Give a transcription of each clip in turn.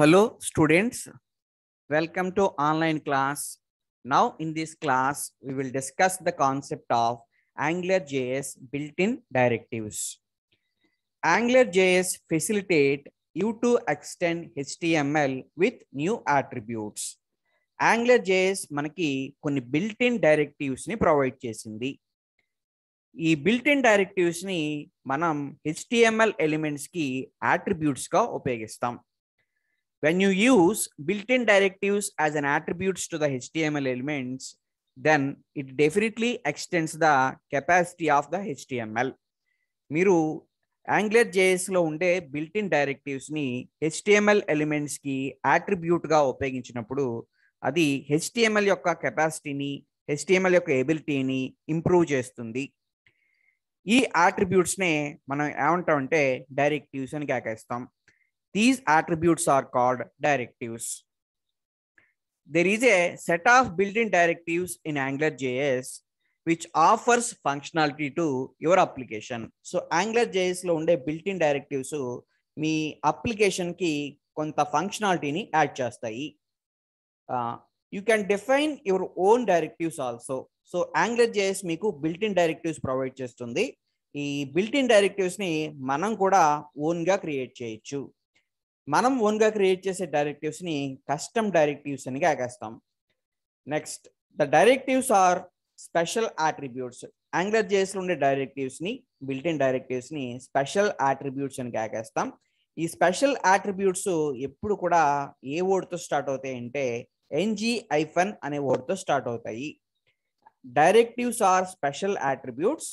Hello students welcome to online class now in this class we will discuss the concept of Angular JS built in directives Angular JS facilitate you to extend HTML with new attributes Angular JS మనకి కొన్ని built built-in డైరెక్టివ్స్ని provide చేసింది ఈ built built-in డైరెక్టివ్స్ని మనం HTML ఎలిమెంట్స్కి యాట్రిబ్యూట్స్గా ఉపయోగిస్తాం When you use built-in directives as an attributes to the HTML elements, then it definitely extends the capacity of the HTML. మీరు Angular జేఎస్లో ఉండే built in డైరెక్టివ్స్ని హెచ్టిఎంఎల్ ఎలిమెంట్స్కి యాట్రిబ్యూట్గా ఉపయోగించినప్పుడు అది హెచ్టిఎంఎల్ యొక్క కెపాసిటీని హెచ్టిఎంఎల్ యొక్క ఎబిలిటీని ఇంప్రూవ్ చేస్తుంది ఈ యాట్రిబ్యూట్స్నే మనం ఏమంటామంటే డైరెక్టివ్స్ అని కేకేస్తాం These attributes are called directives. There is a set of built-in directives in angular js which offers functionality to your application. So angular js lo unde built-in directives మీ అప్లికేషన్కి కొంత ఫంక్షనాలిటీని యాడ్ చేస్తాయి you can define your own directives also so Angular JS మీకు built in directives provide చేస్తుంది ఈ built in డైరెక్టివ్స్ని మనం కూడా ఓన్గా క్రియేట్ చేయొచ్చు మనం ఓన్గా క్రియేట్ చేసే డైరెక్టివ్స్ని కస్టమ్ డైరెక్టివ్స్ అని కాకేస్తాం next the directives are special attributes Angular జేస్లో ఉండే డైరెక్టివ్స్ని బిల్టిన్ డైరెక్టివ్స్ని స్పెషల్ ఆట్రిబ్యూట్స్ అని కాకేస్తాం ఈ స్పెషల్ ఆట్రిబ్యూట్స్ ఎప్పుడు కూడా ఏ వర్డ్తో స్టార్ట్ అవుతాయి అంటే ఎన్జీ ఐఫన్ అనే వర్డ్తో స్టార్ట్ అవుతాయి directives are special attributes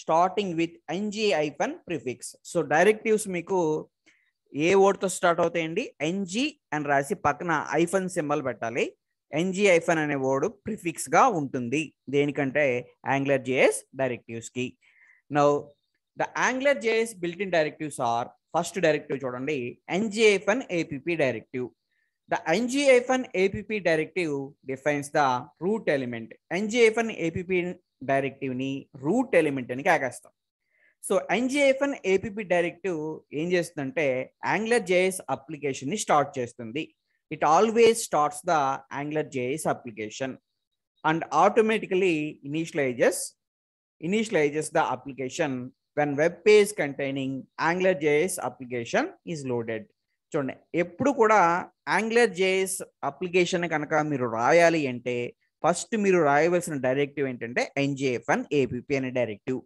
starting with NG hyphen prefix so directives మీకు ఏ ఓడ్తో స్టార్ట్ అవుతాయండి ఎన్జి అని రాసి పక్కన ఐఫన్ సింబల్ పెట్టాలి ఎన్జి ఐఫన్ అనే వర్డ్ ప్రిఫిక్స్గా ఉంటుంది దేనికంటే యాంగ్లర్ జేఎస్ డైరెక్టివ్స్కి now the Angular JS built in directives are first directive చూడండి hyphen APP directive the hyphen APP directive defines the root element hyphen APP డైరెక్టివ్ని రూట్ ఎలిమెంట్ అని కాకేస్తాం సో అండ్ ఏపీపీ డైరెక్టివ్ ఏం చేస్తుందంటే Angular JS అప్లికేషన్ని start చేస్తుంది it always starts the Angular JS application and automatically initializes initializes the application when web page containing Angular JS application is loaded చూడండి ఎప్పుడు కూడా angler JS application కనుక మీరు రాయాలి అంటే ఫస్ట్ మీరు రాయవలసిన డైరెక్టివ్ ఏంటంటే ఎన్జిఎఫ్ అండ్ ఏపీపీ అనే directive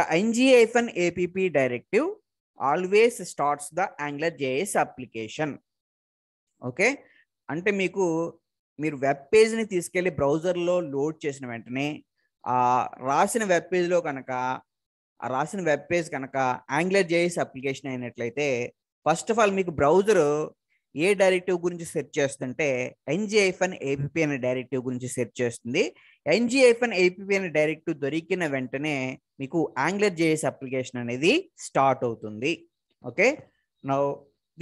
The NGIFN APP directive always starts the Angular JS application okay అంటే మీకు మీరు వెబ్ పేజ్ని తీసుకెళ్ళి బ్రౌజర్లో లోడ్ చేసిన వెంటనే ఆ రాసిన వెబ్ పేజ్లో కనుక ఆ రాసిన వెబ్ పేజ్ కనుక యాంగ్లర్ జేఎస్ అప్లికేషన్ అయినట్లయితే ఫస్ట్ ఆఫ్ ఆల్ మీకు బ్రౌజరు ఏ డైరెక్టివ్ గురించి సెర్చ్ చేస్తుంటే ఎన్జిఐఫ్ అండ్ ఏపీపీ అనే డైరెక్టివ్ గురించి సెర్చ్ చేస్తుంది ఎన్జిఐఫ్ అండ్ ఏపీపీ అనే డైరెక్టివ్ దొరికిన వెంటనే మీకు ఆంగ్లర్ జేఎస్ అప్లికేషన్ అనేది స్టార్ట్ అవుతుంది okay now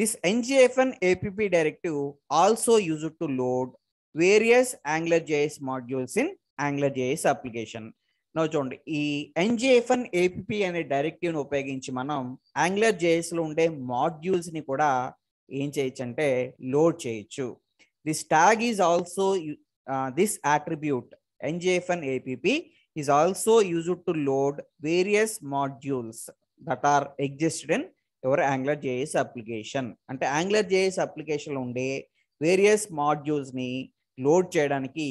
this NG hyphen and APP directive also use to load various Angular JS modules in Angular JS application no చూడండి ఈ అండ్ ఏపీపీ అనే డైరెక్టివ్ని ఉపయోగించి మనం ఆంగ్లర్ జేఎస్లో ఉండే మాడ్యూల్స్ని కూడా ఏం చేయొచ్చు అంటే లోడ్ చేయొచ్చు this tag is also this attribute NG hyphen APP is also used to load various modules that are existed in ever Angular JS application అంటే యాంగ్లర్ జేఎస్ అప్లికేషన్లో ఉండే వేరియస్ మాడ్యూల్స్ని లోడ్ చేయడానికి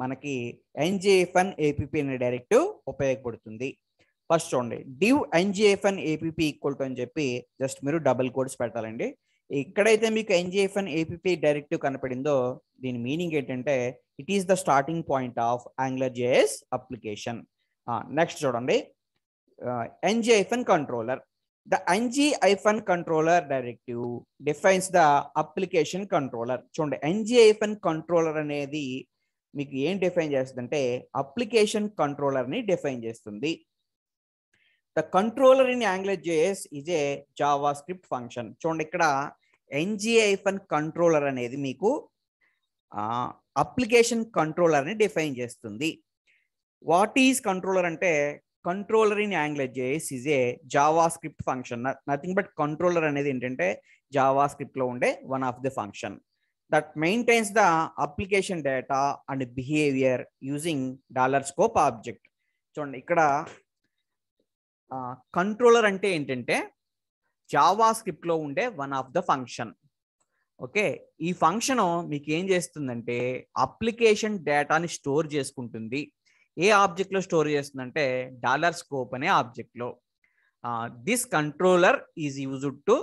మనకి ఎన్జిఎఫ్ఎన్ ఏపీపీ అనే డైరెక్టివ్ ఉపయోగపడుతుంది first చూడండి div NG hyphen APP equal to అని చెప్పి జస్ట్ మీరు డబుల్ కోడ్స్ పెట్టాలండి ఎక్కడైతే మీకు ఎన్జిఎఫ్ అండ్ ఏపీపీ డైరెక్టివ్ కనపడిందో దీని మీనింగ్ ఏంటంటే it is the starting point of Angular JS application next చూడండి NGF and controller the NG hyphen and controller directive defines the application controller చూడండి ఎన్జిఎఫ్ అండ్ కంట్రోలర్ అనేది మీకు ఏం డిఫైన్ చేస్తుందంటే application కంట్రోలర్ని డిఫైన్ చేస్తుంది the controller in Angular JS is a JavaScript function చూడండి ఇక్కడ ఎన్జిఐఫన్ కంట్రోలర్ అనేది మీకు అప్లికేషన్ కంట్రోలర్ ని డిఫైన్ చేస్తుంది వాట్ ఈజ్ కంట్రోలర్ అంటే controller in Angular JS is a JavaScript function nothing but controller అనేది ఏంటంటే జావా స్క్రిప్ట్లో ఉండే one of the function that maintains the application data and behaviour using dollar scope object చూడండి ఇక్కడ controller అంటే ఏంటంటే జావా స్క్రిప్ట్లో ఉండే one of the function okay ఈ ఫంక్షన్ మీకు ఏం చేస్తుందంటే అప్లికేషన్ డేటాని స్టోర్ చేసుకుంటుంది ఏ ఆబ్జెక్ట్లో స్టోర్ చేస్తుందంటే డాలర్ స్కోప్ అనే ఆబ్జెక్ట్లో this controller is used to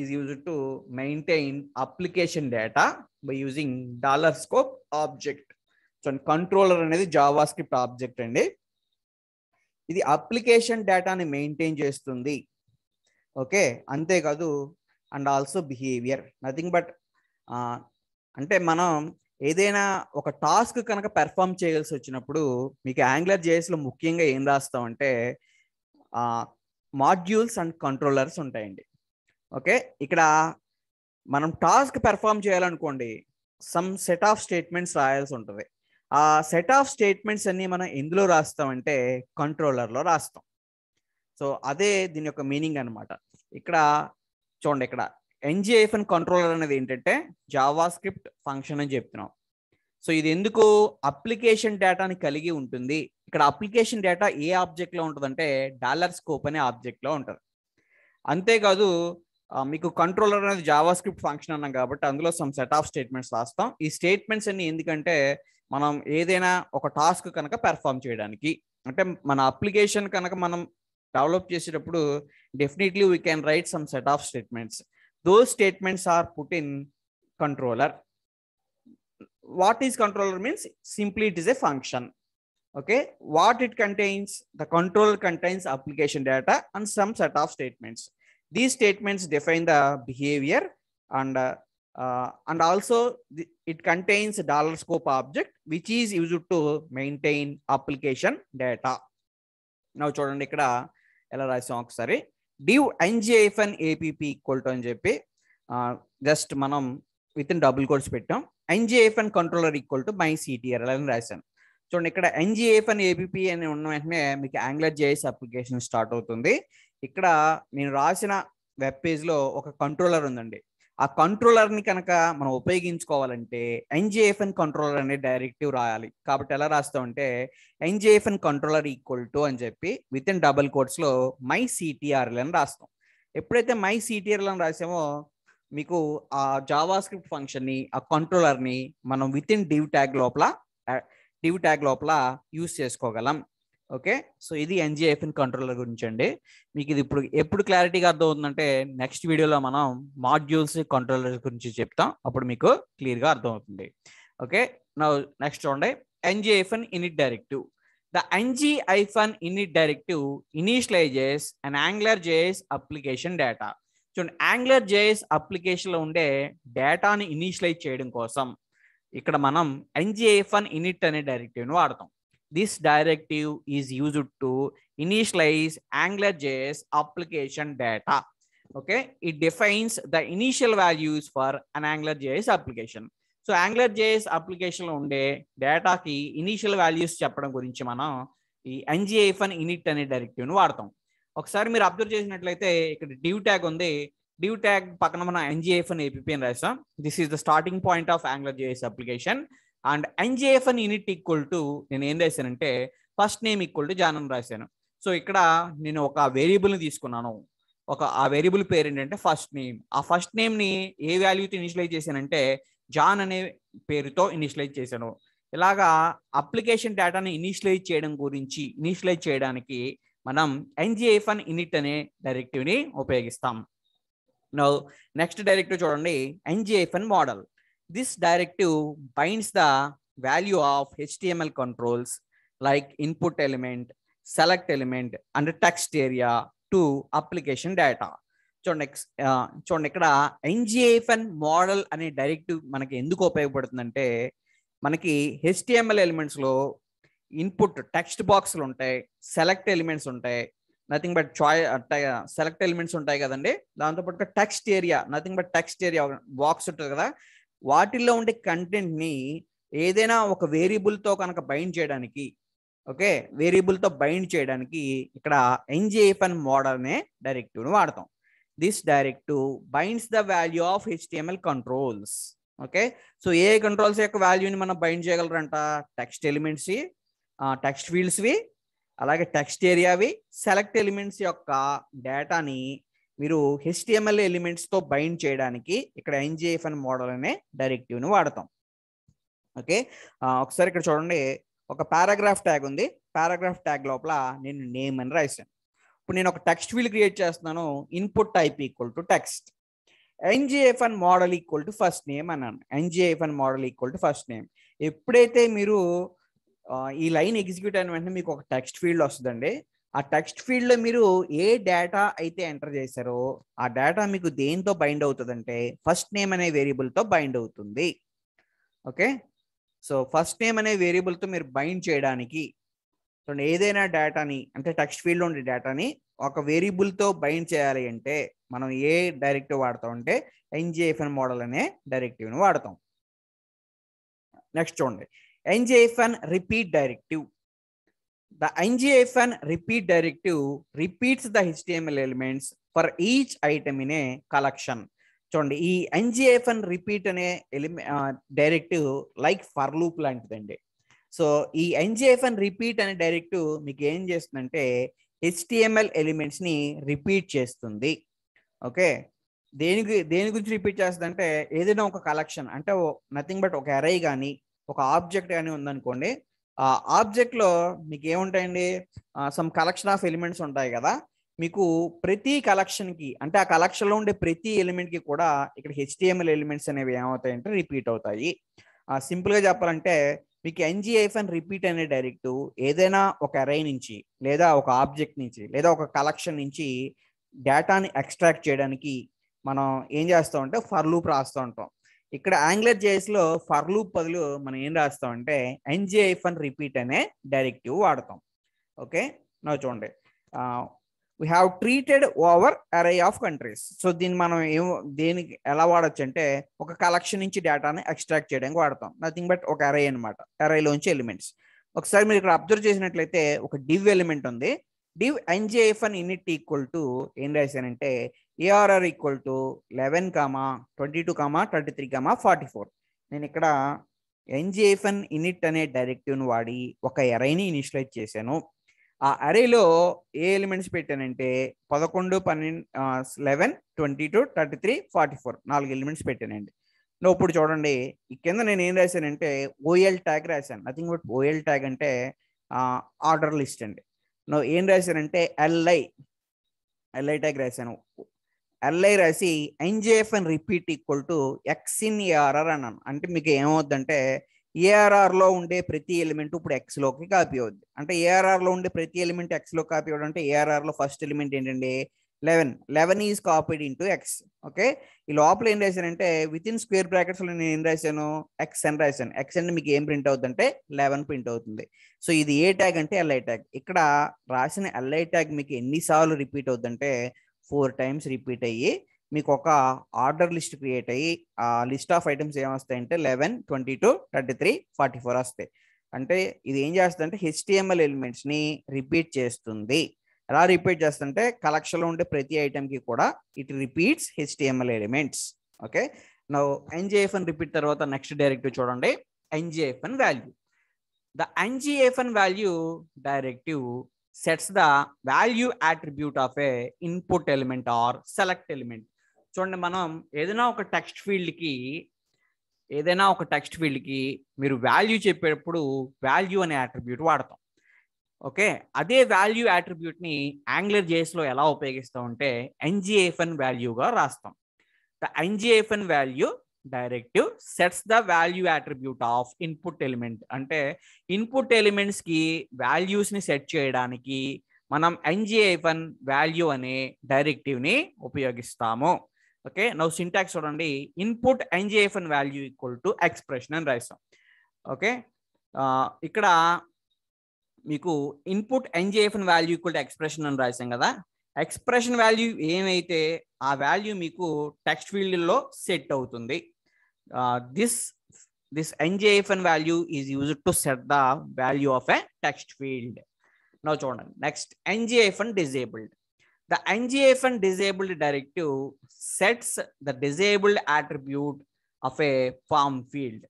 is used to maintain application data by using dollar scope object so controller అనేది జావా స్క్రిప్ట్ ఆబ్జెక్ట్ అండి ఇది అప్లికేషన్ డేటాని మెయింటైన్ చేస్తుంది ఓకే అంతేకాదు and also behaviour nothing but అంటే మనం ఏదైనా ఒక టాస్క్ కనుక పెర్ఫామ్ చేయాల్సి వచ్చినప్పుడు మీకు యాంగ్లర్ జేఎస్లో ముఖ్యంగా ఏం రాస్తామంటే మాడ్యూల్స్ అండ్ కంట్రోలర్స్ ఉంటాయండి ఓకే ఇక్కడ మనం టాస్క్ పెర్ఫామ్ చేయాలనుకోండి సమ్ సెట్ ఆఫ్ స్టేట్మెంట్స్ రాయాల్సి ఉంటుంది ఆ సెట్ ఆఫ్ స్టేట్మెంట్స్ అన్ని మనం ఎందులో రాస్తామంటే కంట్రోలర్లో రాస్తాం సో అదే దీని యొక్క మీనింగ్ అనమాట ఇక్కడ చూడండి ఇక్కడ అండ్ కంట్రోలర్ అనేది ఏంటంటే జావా స్క్రిప్ట్ ఫంక్షన్ అని చెప్తున్నాం సో ఇది ఎందుకు అప్లికేషన్ డేటాని కలిగి ఉంటుంది ఇక్కడ అప్లికేషన్ డేటా ఏ ఆబ్జెక్ట్లో ఉంటుందంటే డాలర్ స్కోప్ అనే ఆబ్జెక్ట్లో ఉంటుంది అంతేకాదు మీకు కంట్రోలర్ అనేది జావా స్క్రిప్ట్ ఫంక్షన్ అన్నాం కాబట్టి అందులో సమ్ సెట్ ఆఫ్ స్టేట్మెంట్స్ రాస్తాం ఈ స్టేట్మెంట్స్ అన్ని ఎందుకంటే మనం ఏదైనా ఒక టాస్క్ కనుక పెర్ఫామ్ చేయడానికి అంటే మన అప్లికేషన్ కనుక మనం డెవలప్ చేసేటప్పుడు definitely we can write some set of statements those statements are put in controller what is controller means simply it is a function okay what it contains the control contains application data and some set of statements these statements define the behaviour and Uh, and also the, it contains a dollar scope object which is used to maintain application data. Now ikkada ela raasam ok sari div ngfn app equal to అని చెప్పి just మనం with in double quotes పెట్టాం ngfn controller equal to my CTR అని రాశాను చూడండి ఇక్కడ ngfn app అని ఉన్న వెంటనే మీకు ఆంగ్లర్ జేఎస్ అప్లికేషన్ స్టార్ట్ అవుతుంది ఇక్కడ నేను రాసిన వెబ్ పేజ్లో ఒక కంట్రోలర్ ఉందండి ఆ కంట్రోలర్ని కనుక మనం ఉపయోగించుకోవాలంటే ఎన్జిఎఫ్ఎన్ కంట్రోలర్ అనే డైరెక్టివ్ రాయాలి కాబట్టి ఎలా రాస్తామంటే ఎన్జిఎఫ్ఎన్ కంట్రోలర్ ఈక్వల్ టు అని చెప్పి విత్ ఇన్ డబల్ కోట్స్లో మై సిటిఆర్ఎల్ అని రాస్తాం ఎప్పుడైతే మై సిటిఆర్ఎల్ అని రాసామో మీకు ఆ జావా స్క్రిప్ట్ ఫంక్షన్ని ఆ కంట్రోలర్ని మనం విత్ ఇన్ డివ్ ట్యాగ్ లోపల డివ్ ట్యాగ్ లోపల యూస్ చేసుకోగలం ఓకే సో ఇది ఎన్జిఎఫ్ఎన్ కంట్రోలర్ గురించి అండి మీకు ఇది ఇప్పుడు ఎప్పుడు క్లారిటీగా అర్థమవుతుందంటే నెక్స్ట్ వీడియోలో మనం మాడ్యూల్స్ కంట్రోలర్ గురించి చెప్తాం అప్పుడు మీకు క్లియర్గా అర్థమవుతుంది ఓకే నా నెక్స్ట్ చూడండి NGFN init directive the NGIFN init directive initialises and Angular JS application data చూడండి యాంగ్లర్ జేఎస్ అప్లికేషన్లో ఉండే డేటాని ఇనీషియలైజ్ చేయడం కోసం ఇక్కడ మనం ఎన్జిఐఫన్ ఇనిట్ అనే డైరెక్టివ్ని వాడతాం this directive this directive is used to JS application data okay Okay, defines the the initial for an an JS application so Angular JS అప్లికేషన్లో ఉండే డేటాకి ఇనీషియల్ వాల్యూస్ చెప్పడం గురించి మనం ఈ ఎన్జిఐఫన్ ఇనిట్ అనే డైరెక్టివ్ను వాడతాం ఒకసారి మీరు అబ్జర్వ్ చేసినట్లయితే ఇక్కడ డ్యూ ట్యాగ్ ఉంది డ్యూ ట్యాగ్ పక్కన మనం ఎన్జిఐఫన్ ఏపీపీ అని రాస్తాం this is the starting point of Angular JS application and NGF అని యూనిట్ ఈక్వల్ టు నేను ఏం రాశానంటే first name equal to John అని రాశాను సో ఇక్కడ నేను ఒక వేరియబుల్ని తీసుకున్నాను ఒక ఆ వేరియబుల్ పేరు ఏంటంటే ఫస్ట్ నేమ్ ఆ ఫస్ట్ నేమ్ని ఏ వాల్యూతో ఇనిషియలైజ్ చేశానంటే జాన్ అనే పేరుతో ఇనిషియలైజ్ చేశాను ఇలాగా అప్లికేషన్ డేటాని ఇనిషియలైజ్ చేయడం గురించి ఇనిషియలైజ్ చేయడానికి మనం ఎన్జిఎఫ్ అని ఇనిట్ అనే డైరెక్టివ్ని ఉపయోగిస్తాం నెక్స్ట్ డైరెక్టివ్ చూడండి ఎన్జిఎఫ్ అని model This directive binds the value of HTML controls like input element, select element, and text area to application data. చూడండి చూడండి ఇక్కడ ఎన్జిఎఫ్ఎన్ మోడల్ అనే డైరెక్టివ్ మనకి ఎందుకు ఉపయోగపడుతుందంటే మనకి హెచ్టిఎంఎల్ ఎలిమెంట్స్లో ఇన్పుట్ టెక్స్ట్ బాక్స్లు ఉంటాయి సెలెక్ట్ ఎలిమెంట్స్ ఉంటాయి నథింగ్ బట్ చాయ్ సెలెక్ట్ ఎలిమెంట్స్ ఉంటాయి కదండి దాంతోపాటు text area nothing but text area box ఉంటుంది కదా వాటిల్లో ఉండే కంటెంట్ని ఏదైనా ఒక వేరియబుల్తో కనుక బైండ్ చేయడానికి ఓకే వేరియబుల్తో బైండ్ చేయడానికి ఇక్కడ ఎన్జిఎఫ్ మోడల్ మోడల్నే డైరెక్టివ్ను వాడతాం this directive binds the value of HTML controls okay so ఏ కంట్రోల్స్ యొక్క వాల్యూని మనం బైండ్ చేయగలరంట టెక్స్ట్ ఎలిమెంట్స్వి టెక్స్ట్ ఫీల్డ్స్వి అలాగే టెక్స్ట్ ఏరియావి సెలెక్ట్ ఎలిమెంట్స్ యొక్క డేటాని మీరు హెచ్టిఎంఎల్ ఎలిమెంట్స్తో బైండ్ చేయడానికి ఇక్కడ అన్ మోడల్ అనే డైరెక్టివ్ని వాడతాం ఓకే ఒకసారి ఇక్కడ చూడండి ఒక పారాగ్రాఫ్ ట్యాగ్ ఉంది పారాగ్రాఫ్ ట్యాగ్ లోపల నేను నేమ్ అని రాశాను ఇప్పుడు నేను ఒక టెక్స్ట్ ఫీల్డ్ క్రియేట్ చేస్తున్నాను input type equal to text an model equal to first name అన్నాను an model equal to first name ఎప్పుడైతే మీరు ఈ లైన్ ఎగ్జిక్యూట్ అయిన వెంటనే మీకు ఒక టెక్స్ట్ ఫీల్డ్ వస్తుందండి ఆ టెక్స్ట్ ఫీల్డ్లో మీరు ఏ డేటా అయితే ఎంటర్ చేశారో ఆ డేటా మీకు దేంతో బైండ్ అవుతుందంటే ఫస్ట్ నేమ్ అనే వేరియబుల్తో బైండ్ అవుతుంది ఓకే సో ఫస్ట్ నేమ్ అనే వేరియబుల్తో మీరు బైండ్ చేయడానికి చూడండి ఏదైనా డేటాని అంటే టెక్స్ట్ ఫీల్డ్ ఉండే డేటాని ఒక వేరియబుల్తో బైండ్ చేయాలి అంటే మనం ఏ డైరెక్టివ్ వాడతాం అంటే ఎన్జిఎఫ్ఎన్ మోడల్ అనే డైరెక్టివ్ని వాడతాం నెక్స్ట్ చూడండి NGFN repeat directive the The NGFN repeat directive repeats the HTML elements for each item in a collection చూడండి ఈ ఎన్జిఎఫ్ఎన్ రిపీట్ అనే ఎలిమె డైరెక్టివ్ లైక్ ఫర్ లూప్ లాంటిదండి సో ఈ ఎన్జిఎఫ్ఎన్ రిపీట్ అనే డైరెక్టివ్ మీకు ఏం చేస్తుందంటే హెచ్టిఎంఎల్ ఎలిమెంట్స్ని రిపీట్ చేస్తుంది ఓకే దేనికి దేని గురించి రిపీట్ చేస్తుంది అంటే ఏదైనా ఒక కలెక్షన్ అంటే నథింగ్ బట్ ఒక ఎరై కానీ ఒక ఆబ్జెక్ట్ కానీ ఉందనుకోండి ఆ ఆబ్జెక్ట్ లో మీకు ఏముంటాయండి సమ్ కలెక్షన్ ఆఫ్ ఎలిమెంట్స్ ఉంటాయి కదా మీకు ప్రతి కలెక్షన్కి అంటే ఆ కలెక్షన్లో ఉండే ప్రతి ఎలిమెంట్కి కూడా ఇక్కడ హెచ్టిఎంఎల్ ఎలిమెంట్స్ అనేవి ఏమవుతాయంటే రిపీట్ అవుతాయి సింపుల్గా చెప్పాలంటే మీకు ఎన్జిఐఫ్ అని రిపీట్ అనే డైరెక్ట్ ఏదైనా ఒక అరై నుంచి లేదా ఒక ఆబ్జెక్ట్ నుంచి లేదా ఒక కలెక్షన్ నుంచి డేటాని ఎక్స్ట్రాక్ట్ చేయడానికి మనం ఏం చేస్తాం ఫర్లూప్ ఫర్ లూప్ రాస్తూ ఉంటాం ఇక్కడ ఆంగ్లర్ జేఎస్ లో ఫర్లూప్ బదులు మనం ఏం రాస్తాం అంటే ఎన్జిఐఫ్ అని రిపీట్ అనే డైరెక్టివ్ వాడతాం ఓకే నా చూడండి we have created over array of countries so దీన్ని మనం ఏం దేనికి ఎలా వాడచ్చు అంటే ఒక కలెక్షన్ నుంచి డేటాని ఎక్స్ట్రాక్ట్ చేయడానికి వాడతాం నథింగ్ బట్ ఒక అరై అనమాట అరైలోంచి ఎలిమెంట్స్ ఒకసారి మీరు ఇక్కడ అబ్జర్వ్ చేసినట్లయితే ఒక డివ్ ఎలిమెంట్ ఉంది డివ్ ఎన్జిఎఫ్ అని యూనిట్ ఈక్వల్ టు ఏం రాశానంటే ARR equal to eleven comma twenty two comma thirty three comma forty four నేను ఇక్కడ ఎన్జిఎఫ్ఎన్ ఇనిట్ అనే డైరెక్టివ్ను వాడి ఒక ఎరైని ఇనిషియలైజ్ చేశాను ఆ అరేలో ఏ ఎలిమెంట్స్ పెట్టానంటే పదకొండు పన్నెండు eleven twenty two thirty three forty four నాలుగు ఎలిమెంట్స్ పెట్టానండి ఇప్పుడు చూడండి ఈ కింద నేను ఏం రాశానంటే ఓఎల్ ట్యాగ్ రాశాను నథింగ్ బట్ ఓఎల్ ట్యాగ్ అంటే ఆర్డర్ లిస్ట్ అండి నువ్వు ఏం రాశానంటే ఎల్ఐ ఎల్ఐ ట్యాగ్ రాశాను ఎల్ఐ రాసి NGF and repeat equal to X in ARR అన్నాను అంటే మీకు ఏమవుద్దంటే ఏఆర్ఆర్లో ఉండే ప్రతి ఎలిమెంట్ ఇప్పుడు ఎక్స్లోకి కాపీ అవుద్ది అంటే ఏఆర్ఆర్లో ఉండే ప్రతి ఎలిమెంట్ ఎక్స్లో కాపీ అవ్వడం అంటే ఏఆర్ఆర్లో ఫస్ట్ ఎలిమెంట్ ఏంటంటే eleven eleven is copied into X okay ఈ లోపల ఏం రాశానంటే విత్ ఇన్ స్క్వేర్ లో నేను ఏం రాశాను ఎక్స్ అని రాశాను ఎక్స్ అంటే మీకు ఏం ప్రింట్ అవుతుందంటే లెవెన్ ప్రింట్ అవుతుంది సో ఇది ఏ ట్యాగ్ అంటే ఎల్ఐ ట్యాగ్ ఇక్కడ రాసిన ఎల్ఐ ట్యాగ్ మీకు ఎన్నిసార్లు రిపీట్ అవుతుందంటే ఫోర్ టైమ్స్ రిపీట్ అయ్యి మీకు ఒక ఆర్డర్ లిస్ట్ క్రియేట్ అయ్యి ఆ లిస్ట్ ఆఫ్ ఐటమ్స్ వస్తాయంటే eleven twenty two thirty three forty four వస్తాయి అంటే ఇది ఏం చేస్తుంది అంటే హెచ్టిఎంఎల్ ఎలిమెంట్స్ని రిపీట్ చేస్తుంది ఎలా రిపీట్ చేస్తుంటే కలెక్షన్లో ఉండే ప్రతి ఐటెంకి కూడా it repeats HTML elements okay now NGF అని రిపీట్ తర్వాత నెక్స్ట్ డైరెక్టివ్ చూడండి ఎన్జిఎఫ్ అని వాల్యూ ద ఎన్జిఎఫ్ అని value directive sets the value attribute of a input element or select element చూడండి మనం ఏదైనా ఒక టెక్స్ట్ ఫీల్డ్కి ఏదైనా ఒక టెక్స్ట్ ఫీల్డ్కి మీరు వాల్యూ చెప్పేటప్పుడు వాల్యూ అనే అట్రిబ్యూట్ వాడతాం ఓకే అదే వాల్యూ ని యాంగ్లర్ జేస్లో ఎలా ఉపయోగిస్తాం అంటే ఎన్జిఎఫ్ఎన్ వాల్యూగా రాస్తాం the NGFN value directive sets the value attribute of input element అంటే ఇన్పుట్ ఎలిమెంట్స్కి వాల్యూస్ని సెట్ చేయడానికి మనం ఎన్జిఐఫన్ వాల్యూ అనే డైరెక్టివ్ని ఉపయోగిస్తాము ఓకే నవ్వు సింటాక్స్ చూడండి input NGFN value equal to expression అని రాస్తాం ఓకే ఇక్కడ మీకు input NGF value equal to expression అని రాసాం కదా ఎక్స్ప్రెషన్ వాల్యూ ఏమైతే ఆ వాల్యూ మీకు టెక్స్ట్ ఫీల్డ్లో సెట్ అవుతుంది this this NGF value is use to set the value of a text field no చూడండి next NGF disabled the NGF disabled directive sets the disabled attribute of a form field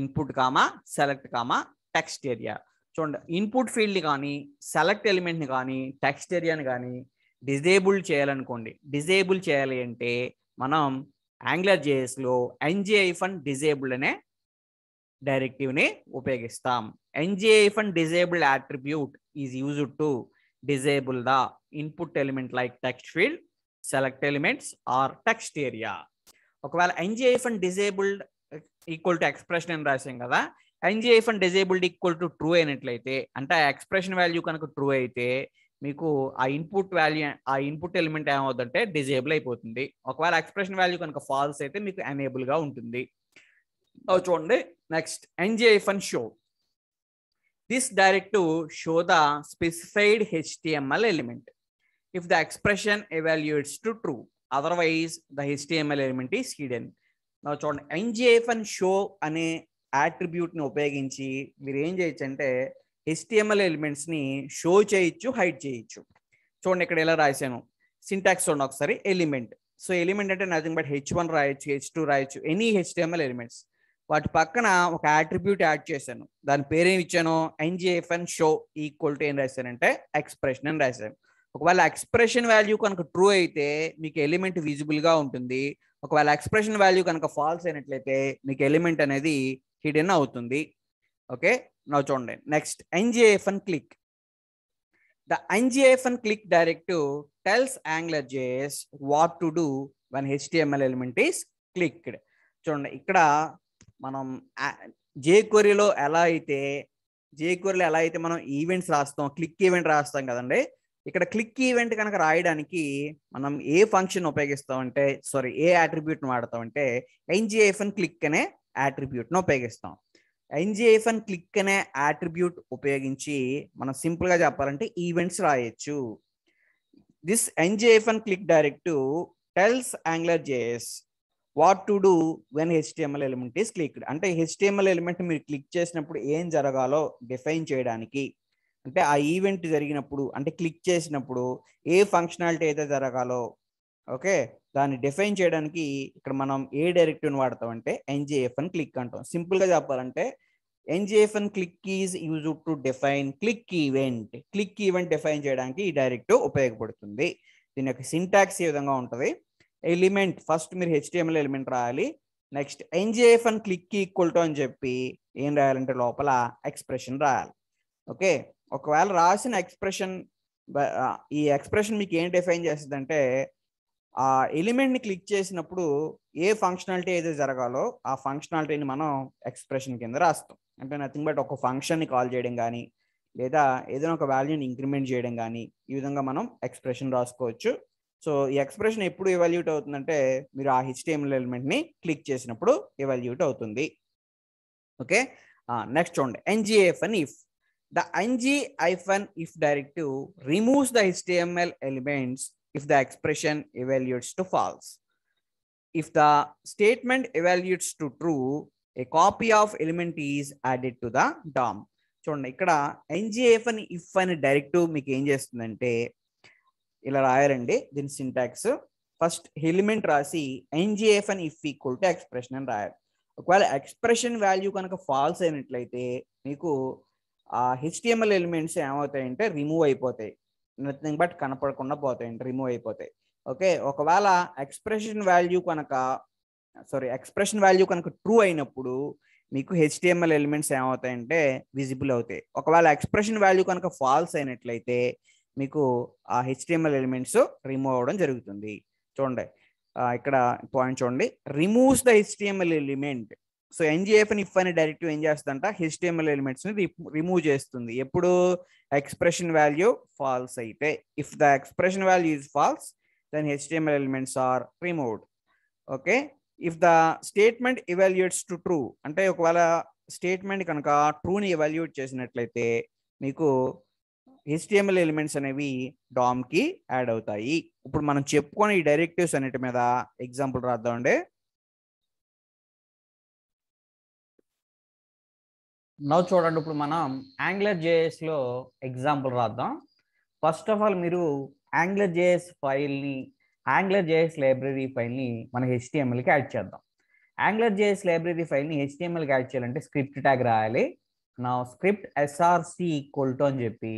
input comma select comma text area చూడండి input ఫీల్డ్ని కానీ select ఎలిమెంట్ని కానీ text ఏరియాని కానీ disable చేయాలనుకోండి disable చేయాలి అంటే మనం యాంగ్లర్ జేఎస్లో ఎన్జిఐఫన్ డిజేబుల్ అనే డైరెక్టివ్ని ఉపయోగిస్తాం NGIFN disable attribute is used to disable the input element like text field select elements or text area ఒకవేళ NGIFN disabled equal to expression అని రాసాం కదా NGF IFN disabled equal to true అయినట్లయితే అంటే ఆ ఎక్స్ప్రెషన్ వాల్యూ కనుక true అయితే మీకు ఆ ఇన్పుట్ వాల్యూ ఆ ఇన్పుట్ ఎలిమెంట్ ఏమవుతుందంటే డిజేబుల్ అయిపోతుంది ఒకవేళ ఎక్స్ప్రెషన్ వాల్యూ కనుక ఫాల్స్ అయితే మీకు ఎనేబుల్గా ఉంటుంది చూడండి next NGF and show this direct show the specified HTML element if the expression evaluates to true otherwise the HTML element is hidden చూడండి ఎన్జిఎఫ్ అండ్ షో అనే యాట్రిబ్యూట్ని ఉపయోగించి మీరు ఏం చేయొచ్చు అంటే హెచ్టిఎంఎల్ ఎలిమెంట్స్ని షో చేయొచ్చు హైడ్ చేయొచ్చు చూడండి ఇక్కడ ఎలా రాశాను సింటాక్స్ చూడండి ఒకసారి ఎలిమెంట్ సో ఎలిమెంట్ అంటే నథింగ్ బట్ హెచ్ వన్ రాయొచ్చు హెచ్ టూ రాయొచ్చు ఎనీ హెచ్టిఎంఎల్ ఎలిమెంట్స్ వాటి పక్కన ఒక యాట్రిబ్యూట్ యాడ్ చేశాను దాని పేరేం ఇచ్చాను NGF and show equal to ఏం రాశానంటే ఎక్స్ప్రెషన్ అని రాశాను ఒకవేళ ఎక్స్ప్రెషన్ వాల్యూ కనుక ట్రూ అయితే మీకు ఎలిమెంట్ విజిబుల్గా ఉంటుంది ఒకవేళ ఎక్స్ప్రెషన్ వాల్యూ కనుక ఫాల్స్ అయినట్లయితే మీకు ఎలిమెంట్ అనేది హిడెన్ అవుతుంది ఓకే నా చూడండి next and click the NGFN click direct tells Angular JS what to do one HTML element is clicked చూడండి ఇక్కడ మనం జేక్వరీలో ఎలా అయితే జే జేక్వరీలో ఎలా అయితే మనం ఈవెంట్స్ రాస్తాం క్లిక్ ఈవెంట్ రాస్తాం కదండి ఇక్కడ క్లిక్ ఈవెంట్ కనుక రాయడానికి మనం ఏ ఫంక్షన్ ఉపయోగిస్తామంటే సారీ ఏ అట్రిబ్యూట్ని వాడతామంటే అన్ క్లిక్ అనే యాట్రిబ్యూట్ను ఉపయోగిస్తాం ఎన్జిఎఫ్ అని క్లిక్ అనే యాట్రిబ్యూట్ ఉపయోగించి మనం సింపుల్గా చెప్పాలంటే ఈవెంట్స్ రాయొచ్చు దిస్ ఎన్జిఎఫ్ అని click direct tells Angular JS what to do when HTML element is clicked అంటే హెచ్టిఎంఎల్ ఎలిమెంట్ మీరు క్లిక్ చేసినప్పుడు ఏం జరగాలో డిఫైన్ చేయడానికి అంటే ఆ ఈవెంట్ జరిగినప్పుడు అంటే క్లిక్ చేసినప్పుడు ఏ ఫంక్షనాలిటీ అయితే జరగాలో ఓకే దాన్ని డిఫైన్ చేయడానికి ఇక్కడ మనం ఏ డైరెక్టివ్ని వాడతాం అంటే ఎన్జిఎఫ్ అని క్లిక్ అంటాం సింపుల్గా చెప్పాలంటే ఎన్జిఎఫ్ అని click is use to define click event click event define చేయడానికి ఈ డైరెక్టివ్ ఉపయోగపడుతుంది దీని యొక్క సింటాక్స్ ఈ విధంగా ఉంటుంది ఎలిమెంట్ ఫస్ట్ మీరు హెచ్టిఎంఎల్ ఎలిమెంట్ రాయాలి నెక్స్ట్ ఎన్జిఎఫ్ అని క్లిక్ ఈక్వల్ టు అని చెప్పి ఏం రాయాలంటే లోపల ఎక్స్ప్రెషన్ రాయాలి ఓకే ఒకవేళ రాసిన ఎక్స్ప్రెషన్ ఈ ఎక్స్ప్రెషన్ మీకు ఏం డిఫైన్ చేస్తుందంటే ఆ ఎలిమెంట్ని క్లిక్ చేసినప్పుడు ఏ ఫంక్షనాలిటీ అయితే జరగాలో ఆ ఫంక్షనాలిటీని మనం ఎక్స్ప్రెషన్ కింద రాస్తాం అంటే నథింగ్ బట్ ఒక ఫంక్షన్ ని కాల్ చేయడం కానీ లేదా ఏదైనా ఒక వాల్యూని ఇంక్రిమెంట్ చేయడం కానీ ఈ విధంగా మనం ఎక్స్ప్రెషన్ రాసుకోవచ్చు సో ఈ ఎక్స్ప్రెషన్ ఎప్పుడు ఇవాల్యూట్ అవుతుందంటే మీరు ఆ ఎలిమెంట్ ఎలిమెంట్ని క్లిక్ చేసినప్పుడు ఇవాల్యూట్ అవుతుంది ఓకే నెక్స్ట్ చూడండి ఎన్జిఎఫ్ అని if the NG IFN if directive removes the HTML elements if the expression evaluates to false. If the statement evaluates to true, a copy of element is added to the DOM. చూడండి ఇక్కడ NGF అని if అని direct మీకు ఏం చేస్తుందంటే ఇలా రాయాలండి దీని సింటాక్స్ ఫస్ట్ ఎలిమెంట్ రాసి ఎన్జిఎఫ్ అని ఇఫ్ ఈక్వల్ టు ఎక్స్ప్రెషన్ అని రాయాలి ఒకవేళ ఎక్స్ప్రెషన్ వాల్యూ కనుక ఫాల్స్ అయినట్లయితే మీకు ఆ హెచ్టిఎంఎల్ ఎలిమెంట్స్ ఏమవుతాయంటే రిమూవ్ అయిపోతాయి నథింగ్ బట్ కనపడకుండా పోతాయండి రిమూవ్ అయిపోతాయి ఓకే ఒకవేళ ఎక్స్ప్రెషన్ వాల్యూ కనుక సారీ ఎక్స్ప్రెషన్ వాల్యూ కనుక ట్రూ అయినప్పుడు మీకు హెచ్డిఎంఎల్ ఎలిమెంట్స్ ఏమవుతాయంటే విజిబుల్ అవుతాయి ఒకవేళ ఎక్స్ప్రెషన్ వాల్యూ కనుక ఫాల్స్ అయినట్లయితే మీకు ఆ హెచ్డిఎంఎల్ ఎలిమెంట్స్ రిమూవ్ అవ్వడం జరుగుతుంది చూడండి ఇక్కడ పాయింట్ చూడండి removes the HTML element so NGF if అనే డైరెక్టివ్ ఏం చేస్తుందంట హెచ్టిఎంఎల్ ఎలిమెంట్స్ ని రిమూవ్ చేస్తుంది ఎప్పుడు ఎక్స్ప్రెషన్ వాల్యూ ఫాల్స్ అయితే if the expression value is false then HTML elements are removed okay if the statement evaluates to true అంటే ఒకవేళ statement కనుక ట్రూని ఇవాల్యుయేట్ చేసినట్లయితే మీకు హెచ్టిఎంఎల్ ఎలిమెంట్స్ అనేవి డామ్కి యాడ్ అవుతాయి ఇప్పుడు మనం చెప్పుకొని ఈ డైరెక్టివ్స్ అన్నిటి మీద ఎగ్జాంపుల్ రాద్దామండి నవ్వు చూడండి ఇప్పుడు మనం యాంగ్లర్ జేఎస్లో ఎగ్జాంపుల్ రాద్దాం ఫస్ట్ ఆఫ్ ఆల్ మీరు యాంగ్లర్ జేఎస్ ఫైల్ని యాంగ్లర్ జేఎస్ లైబ్రరీ ఫైల్ని మన హెచ్టిఎంఎల్కి యాడ్ చేద్దాం యాంగ్లర్ జేఎస్ లైబ్రరీ ఫైల్ని హెచ్టిఎంఎల్కి యాడ్ చేయాలంటే స్క్రిప్ట్ ట్యాగ్ రాయాలి నా స్క్రిప్ట్ ఎస్ఆర్సి ఈక్వల్ టు అని చెప్పి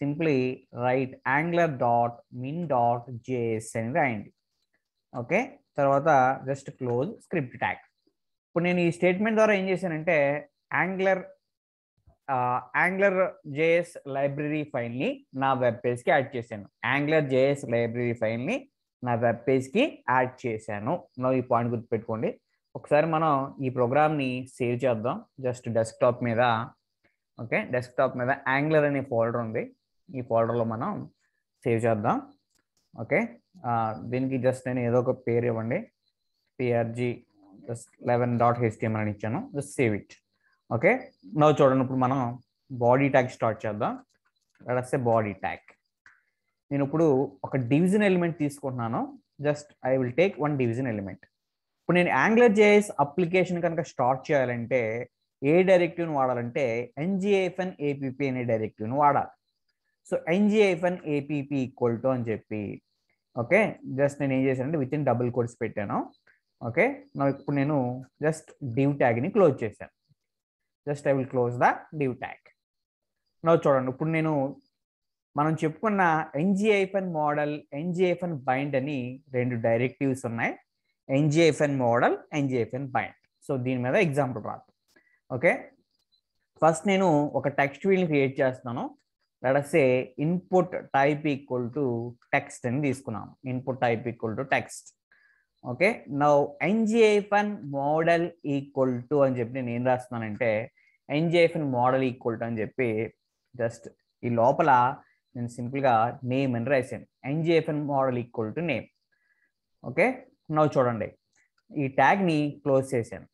simply write Angular dot min dot JS అని రాయండి ఓకే తర్వాత జస్ట్ క్లోజ్ స్క్రిప్ట్ ట్యాగ్ ఇప్పుడు నేను ఈ స్టేట్మెంట్ ద్వారా ఏం చేశానంటే యాంగ్లర్ యాంగ్లర్ జేఎస్ లైబ్రరీ ఫైల్ని నా వెబ్ పేజ్కి యాడ్ చేశాను యాంగ్లర్ జేఎస్ లైబ్రరీ ఫైల్ని నా వెబ్ పేజ్కి యాడ్ చేశాను నా ఈ పాయింట్ గుర్తుపెట్టుకోండి ఒకసారి మనం ఈ ప్రోగ్రామ్ని సేవ్ చేద్దాం జస్ట్ డెస్క్టాప్ మీద ఓకే డెస్క్టాప్ మీద యాంగ్లర్ అనే ఫోల్డర్ ఉంది ఈ ఫోల్డర్లో మనం సేవ్ చేద్దాం ఓకే దీనికి జస్ట్ నేను ఏదో ఒక పేరు ఇవ్వండి PRG just eleven dot HTM అని ఇచ్చాను just save it okay now చూడండి ఇప్పుడు మనం బాడీ ట్యాగ్ స్టార్ట్ చేద్దాం వస్తే బాడీ ట్యాగ్ నేను ఇప్పుడు ఒక డివిజన్ ఎలిమెంట్ తీసుకుంటున్నాను just I will take one division element ఇప్పుడు నేను యాంగ్లర్ జేఎస్ అప్లికేషన్ కనుక స్టార్ట్ చేయాలంటే ఏ డైరెక్టివ్ని వాడాలంటే ఎన్జిఐఎఫ్ఎన్ ఏపీపీ అనే డైరెక్టివ్ని వాడాలి so NG hyphen A P P equal to అని చెప్పి ఓకే జస్ట్ నేను ఏం చేశానంటే విత్ ఇన్ డబుల్ కోడ్స్ పెట్టాను ఓకే ఇప్పుడు నేను జస్ట్ డివ్ ట్యాగ్ని క్లోజ్ చేశాను just I will close the div tag now చూడండి ఇప్పుడు నేను మనం చెప్పుకున్న ఎన్జిఐఫన్ మోడల్ ఎన్జిఐఫన్ బైండ్ అని రెండు డైరెక్టివ్స్ ఉన్నాయి NG hyphen model NG hyphen bind so దీని మీద ఎగ్జాంపుల్ రాదు ఓకే ఫస్ట్ నేను ఒక టెక్స్ట్ వీల్ని క్రియేట్ చేస్తున్నాను let us input type equal to text అని తీసుకున్నాము input type equal to text okay now NG hyphen model equal to అని చెప్పి నేను ఏం రాస్తున్నానంటే ఎన్జిఎఫ్ఎన్ మోడల్ ఈక్వల్ టు అని చెప్పి జస్ట్ ఈ లోపల నేను సింపుల్గా నేమ్ అని రాశాను NG hyphen model equal to name okay now చూడండి ఈ ట్యాగ్ని క్లోజ్ చేశాను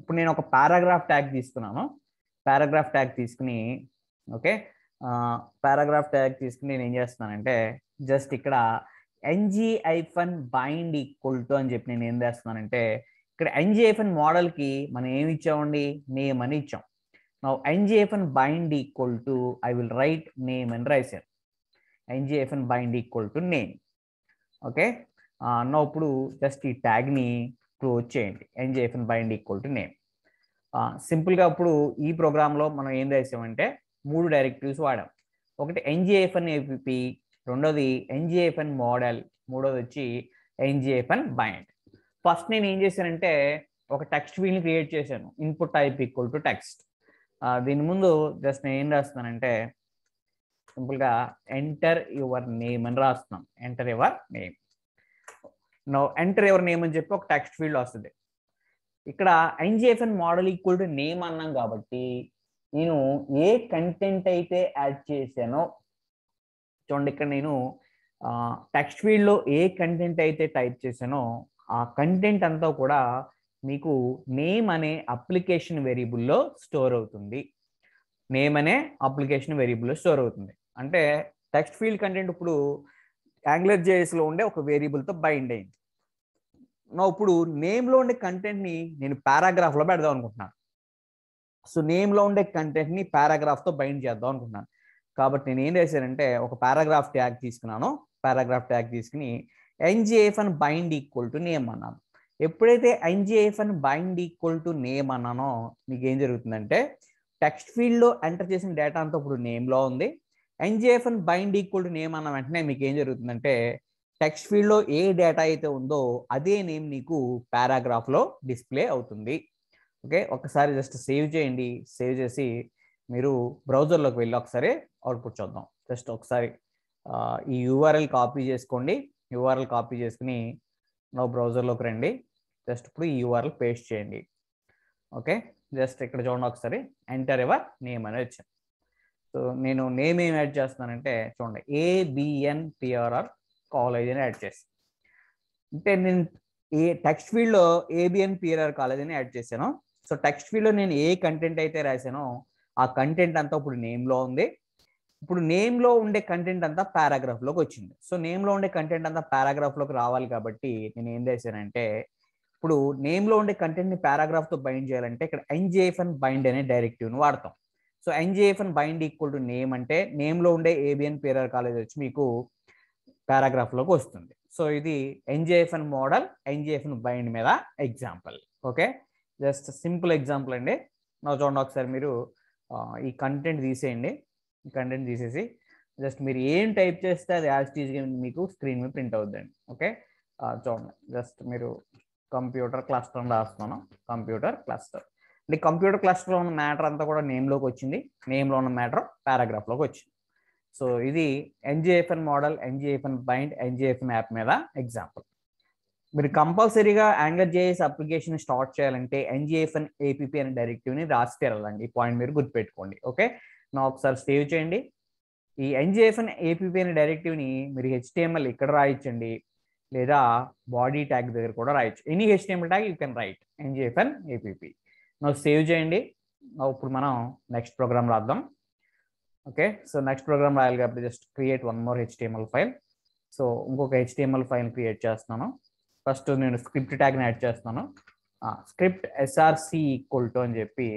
ఇప్పుడు నేను ఒక పారాగ్రాఫ్ ట్యాగ్ తీసుకున్నాను పారాగ్రాఫ్ ట్యాగ్ తీసుకుని ఓకే పారాగ్రాఫ్ ట్యాగ్ తీసుకుని నేను ఏం చేస్తున్నానంటే జస్ట్ ఇక్కడ NG hyphen bind equal to అని చెప్పి నేను ఏం చేస్తున్నానంటే ఇక్కడ ఎన్జీఎఫ్ఎన్ మోడల్కి మనం ఏమి ఇచ్చామండి నేమ్ అని ఇచ్చాం Now ngfn bind equal to, I will write name and rise here. ngfn bind equal to name. Okay నా ah, ఇప్పుడు జస్ట్ ఈ ట్యాగ్ని క్లోజ్ చేయండి NG hyphen bind equal to name సింపుల్గా ఇప్పుడు ఈ ప్రోగ్రాంలో మనం ఏం చేసామంటే మూడు డైరెక్టివ్స్ వాడాం ఒకటి ఎన్జేఎఫ్ఎన్ ఏపీపీ రెండోది ఎన్జేఎఫ్ఎన్ మోడల్ మూడోది వచ్చి ఎన్జేఎఫ్ఎన్ బైండ్ ఫస్ట్ నేను ఏం చేశానంటే ఒక టెక్స్ట్ వీల్ని క్రియేట్ చేశాను input type equal to text దీని ముందు జస్ట్ నేను ఏం రాస్తున్నానంటే సింపుల్గా ఎంటర్ యువర్ నేమ్ అని రాస్తున్నాం enter your name now enter your name అని చెప్పి ఒక టెక్స్ట్ ఫీల్డ్ వస్తుంది ఇక్కడ NG hyphen model equal to name అన్నాం కాబట్టి నేను ఏ కంటెంట్ అయితే యాడ్ చేశానో చూడండి ఇక్కడ నేను టెక్స్ట్ ఫీల్డ్లో ఏ కంటెంట్ అయితే టైప్ చేశానో ఆ కంటెంట్ అంతా కూడా మీకు నేమ్ అనే అప్లికేషన్ వేరియబుల్లో స్టోర్ అవుతుంది నేమ్ అనే అప్లికేషన్ వేరియబుల్లో స్టోర్ అవుతుంది అంటే టెక్స్ట్ ఫీల్డ్ కంటెంట్ ఇప్పుడు యాంగ్లర్ జేఎస్లో ఉండే ఒక వేరియబుల్తో బైండ్ అయింది నా ఇప్పుడు నేమ్లో ఉండే కంటెంట్ని నేను పారాగ్రాఫ్లో పెడదాం అనుకుంటున్నాను సో నేమ్లో ఉండే కంటెంట్ని పారాగ్రాఫ్తో బైండ్ చేద్దాం అనుకుంటున్నాను కాబట్టి నేను ఏం చేశానంటే ఒక పారాగ్రాఫ్ ట్యాగ్ తీసుకున్నాను పారాగ్రాఫ్ ట్యాగ్ తీసుకుని ఎన్జిఎఫ్ అని బైండ్ ఈక్వల్ టు నేమ్ అన్నాను ఎప్పుడైతే అని బైండ్ ఈక్వల్ టు నేమ్ అన్నానో మీకు ఏం జరుగుతుందంటే టెక్స్ట్ ఫీల్డ్లో ఎంటర్ చేసిన డేటా అంతా ఇప్పుడు నేమ్లో ఉంది N bind equal to name అన్న వెంటనే మీకు ఏం జరుగుతుందంటే టెక్స్ట్ ఫీల్డ్లో ఏ డేటా అయితే ఉందో అదే నేమ్ నీకు పారాగ్రాఫ్లో డిస్ప్లే అవుతుంది ఓకే ఒకసారి జస్ట్ సేవ్ చేయండి సేవ్ చేసి మీరు బ్రౌజర్లోకి వెళ్ళి ఒకసారి అవుట్పుట్ చూద్దాం జస్ట్ ఒకసారి ఈ యూఆర్ఎల్ కాపీ చేసుకోండి యూఆర్ఎల్ కాపీ చేసుకుని నా బ్రౌజర్లోకి రండి జస్ట్ ఇప్పుడు ఈ యూఆర్ఎల్ పేస్ట్ చేయండి ఓకే జస్ట్ ఇక్కడ చూడండి ఒకసారి ఎంటర్ ఎవర్ నేమ్ అనేది వచ్చాను సో నేను నేమ్ ఏం యాడ్ చేస్తున్నానంటే చూడండి ఏబిఎన్ పిఆర్ఆర్ కాలేజ్ అని యాడ్ చేసి అంటే నేను ఏ టెక్స్ట్ ఫీల్డ్లో ఏబిఎన్ పిఆర్ఆర్ కాలేజ్ అని యాడ్ చేశాను సో టెక్స్ట్ ఫీల్డ్లో నేను ఏ కంటెంట్ అయితే రాశానో ఆ కంటెంట్ అంతా ఇప్పుడు నేమ్లో ఉంది ఇప్పుడు నేమ్లో ఉండే కంటెంట్ అంతా పారాగ్రాఫ్లోకి వచ్చింది సో నేమ్లో ఉండే కంటెంట్ అంతా పారాగ్రాఫ్లోకి రావాలి కాబట్టి నేను ఏం చేశానంటే ఇప్పుడు నేమ్లో ఉండే కంటెంట్ని పారాగ్రాఫ్తో బైండ్ చేయాలంటే ఇక్కడ ఎన్జిఎఫ్ అండ్ బైండ్ అనే డైరెక్టివ్ను వాడతాం so NG hyphen bind equal to name అంటే నేమ్లో ఉండే ఏబిఎన్ పేరర్ కాలేజ్ వచ్చి మీకు పారాగ్రాఫ్లోకి వస్తుంది సో ఇది NG hyphen model NG hyphen bind మీద example okay just simple example అండి నా చూడండి ఒకసారి మీరు ఈ కంటెంట్ తీసేయండి ఈ కంటెంట్ తీసేసి జస్ట్ మీరు ఏం టైప్ చేస్తే అది యాజ్ టీజ్ మీకు స్క్రీన్ మీద ప్రింట్ అవుద్దండి ఓకే చూడండి జస్ట్ మీరు కంప్యూటర్ క్లస్టర్ అని రాస్తున్నాను కంప్యూటర్ క్లస్టర్ అంటే కంప్యూటర్ క్లస్టర్లో ఉన్న మ్యాటర్ అంతా కూడా నేమ్లోకి వచ్చింది నేమ్లో ఉన్న మ్యాటర్ పారాగ్రాఫ్లోకి వచ్చింది సో ఇది NG hyphen model NG hyphen bind NG hyphen app మీద ఎగ్జాంపుల్ మీరు కంపల్సరీగా యాంగర్ జేఎస్ అప్లికేషన్ స్టార్ట్ చేయాలంటే ఎన్జిఎఫ్ఎన్ ఏపీపీ అనే డైరెక్టివ్ని రాసి తీరాలండి ఈ పాయింట్ మీరు గుర్తుపెట్టుకోండి ఓకే నా ఒకసారి సేవ్ చేయండి ఈ ఎన్జిఎఫ్ఎన్ ఏపీపీ అనే డైరెక్టివ్ని మీరు హెచ్టిఎంఎల్ ఇక్కడ రాయించండి లేదా బాడీ ట్యాగ్ దగ్గర కూడా రాయొచ్చు any HTML tag you can write NG hyphen A P P నాకు సేవ్ చేయండి ఇప్పుడు మనం నెక్స్ట్ ప్రోగ్రామ్ రాద్దాం ఓకే సో నెక్స్ట్ ప్రోగ్రామ్ రాయాలి కాబట్టి just create one more HTML file so ఇంకొక హెచ్టిఎంఎల్ ఫైల్ క్రియేట్ చేస్తున్నాను ఫస్ట్ నేను స్క్రిప్ట్ ట్యాగ్ని యాడ్ చేస్తున్నాను స్క్రిప్ట్ ఎస్ఆర్సి ఈక్వల్ టు అని చెప్పి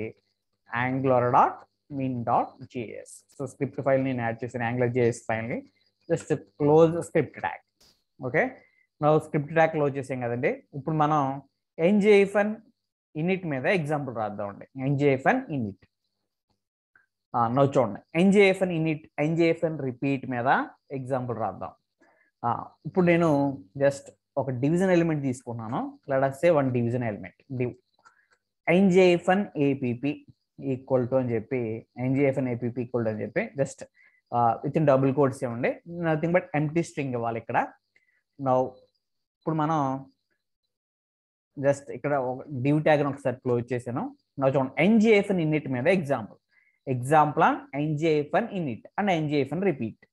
angler dot min dot JS so script file నేను యాడ్ చేసిన యాంగ్లర్ జిఎస్ ఫైల్ని just close script tag okay script track లో వచ్చేసాం కదండి ఇప్పుడు మనం ఎన్జిఎఫ్ఎన్ ఇనిట్ మీద ఎగ్జాంపుల్ రాద్దామండి ఎన్జిఎఫ్ఎన్ ఇనిట్ నో చూడండి ఎన్జిఎఫ్ఎన్ ఇనిట్ ఎన్జిఎఫ్ఎన్ రిపీట్ మీద ఎగ్జాంపుల్ రాద్దాం ఇప్పుడు నేను జస్ట్ ఒక డివిజన్ ఎలిమెంట్ తీసుకున్నాను let us a one division element div NG hyphen APP equal to అని చెప్పి ఎన్జిఎఫ్ఎన్ ఏపీపీ ఈక్వల్ టు అని చెప్పి just with in double quotes ఏమండి నథింగ్ బట్ ఎంటీ స్ట్రింగ్ ఇవ్వాలి ఇక్కడ నౌ ఇప్పుడు మనం జస్ట్ ఇక్కడ ఒక డ్యూ ట్యాగ్ ఒకసారి క్లోజ్ చేశాను నా చూడండి అని ఇన్నిట్ మీద ఎగ్జాంపుల్ ఎగ్జాంపుల్ ఆన్ అని ఇన్నిట్ అండ్ అని రిపీట్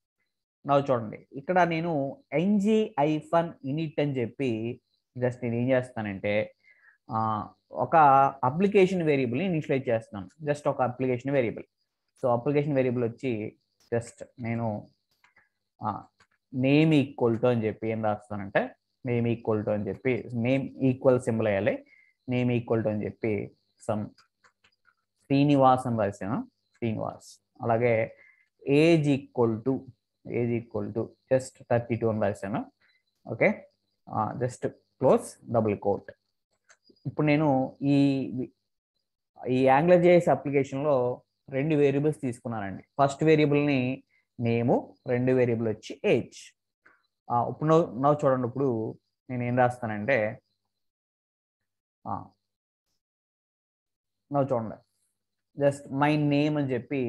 నాకు చూడండి ఇక్కడ నేను ఎన్జిఐఫన్ ఇనిట్ అని చెప్పి జస్ట్ నేను ఏం చేస్తానంటే ఒక అప్లికేషన్ వేరియబుల్ని ఇనిషియలైజ్ చేస్తున్నాను జస్ట్ ఒక application variable so application variable వచ్చి జస్ట్ నేను నేమ్ ఈక్వల్ టు అని చెప్పి ఏం రాస్తానంటే నేమ్ ఈక్వల్ టు అని చెప్పి నేమ్ ఈక్వల్ సింబల్ వేయాలి నేమ్ ఈక్వల్ టు అని చెప్పి సమ్ శ్రీనివాస్ అని రాసాను శ్రీనివాస్ అలాగే age equal to age equal to just thirty two అని రాశాను okay just close double quote ఇప్పుడు నేను ఈ ఈ యాంగ్లజైజ్ అప్లికేషన్లో రెండు వేరియబుల్స్ తీసుకున్నానండి ఫస్ట్ వేరియబుల్ని నేము రెండు వేరియబుల్ వచ్చి ఏజ్ ఇప్పుడు నవ్వు చూడండి ఇప్పుడు నేను ఏం రాస్తానంటే నవ్వు చూడండి జస్ట్ మై నేమ్ అని చెప్పి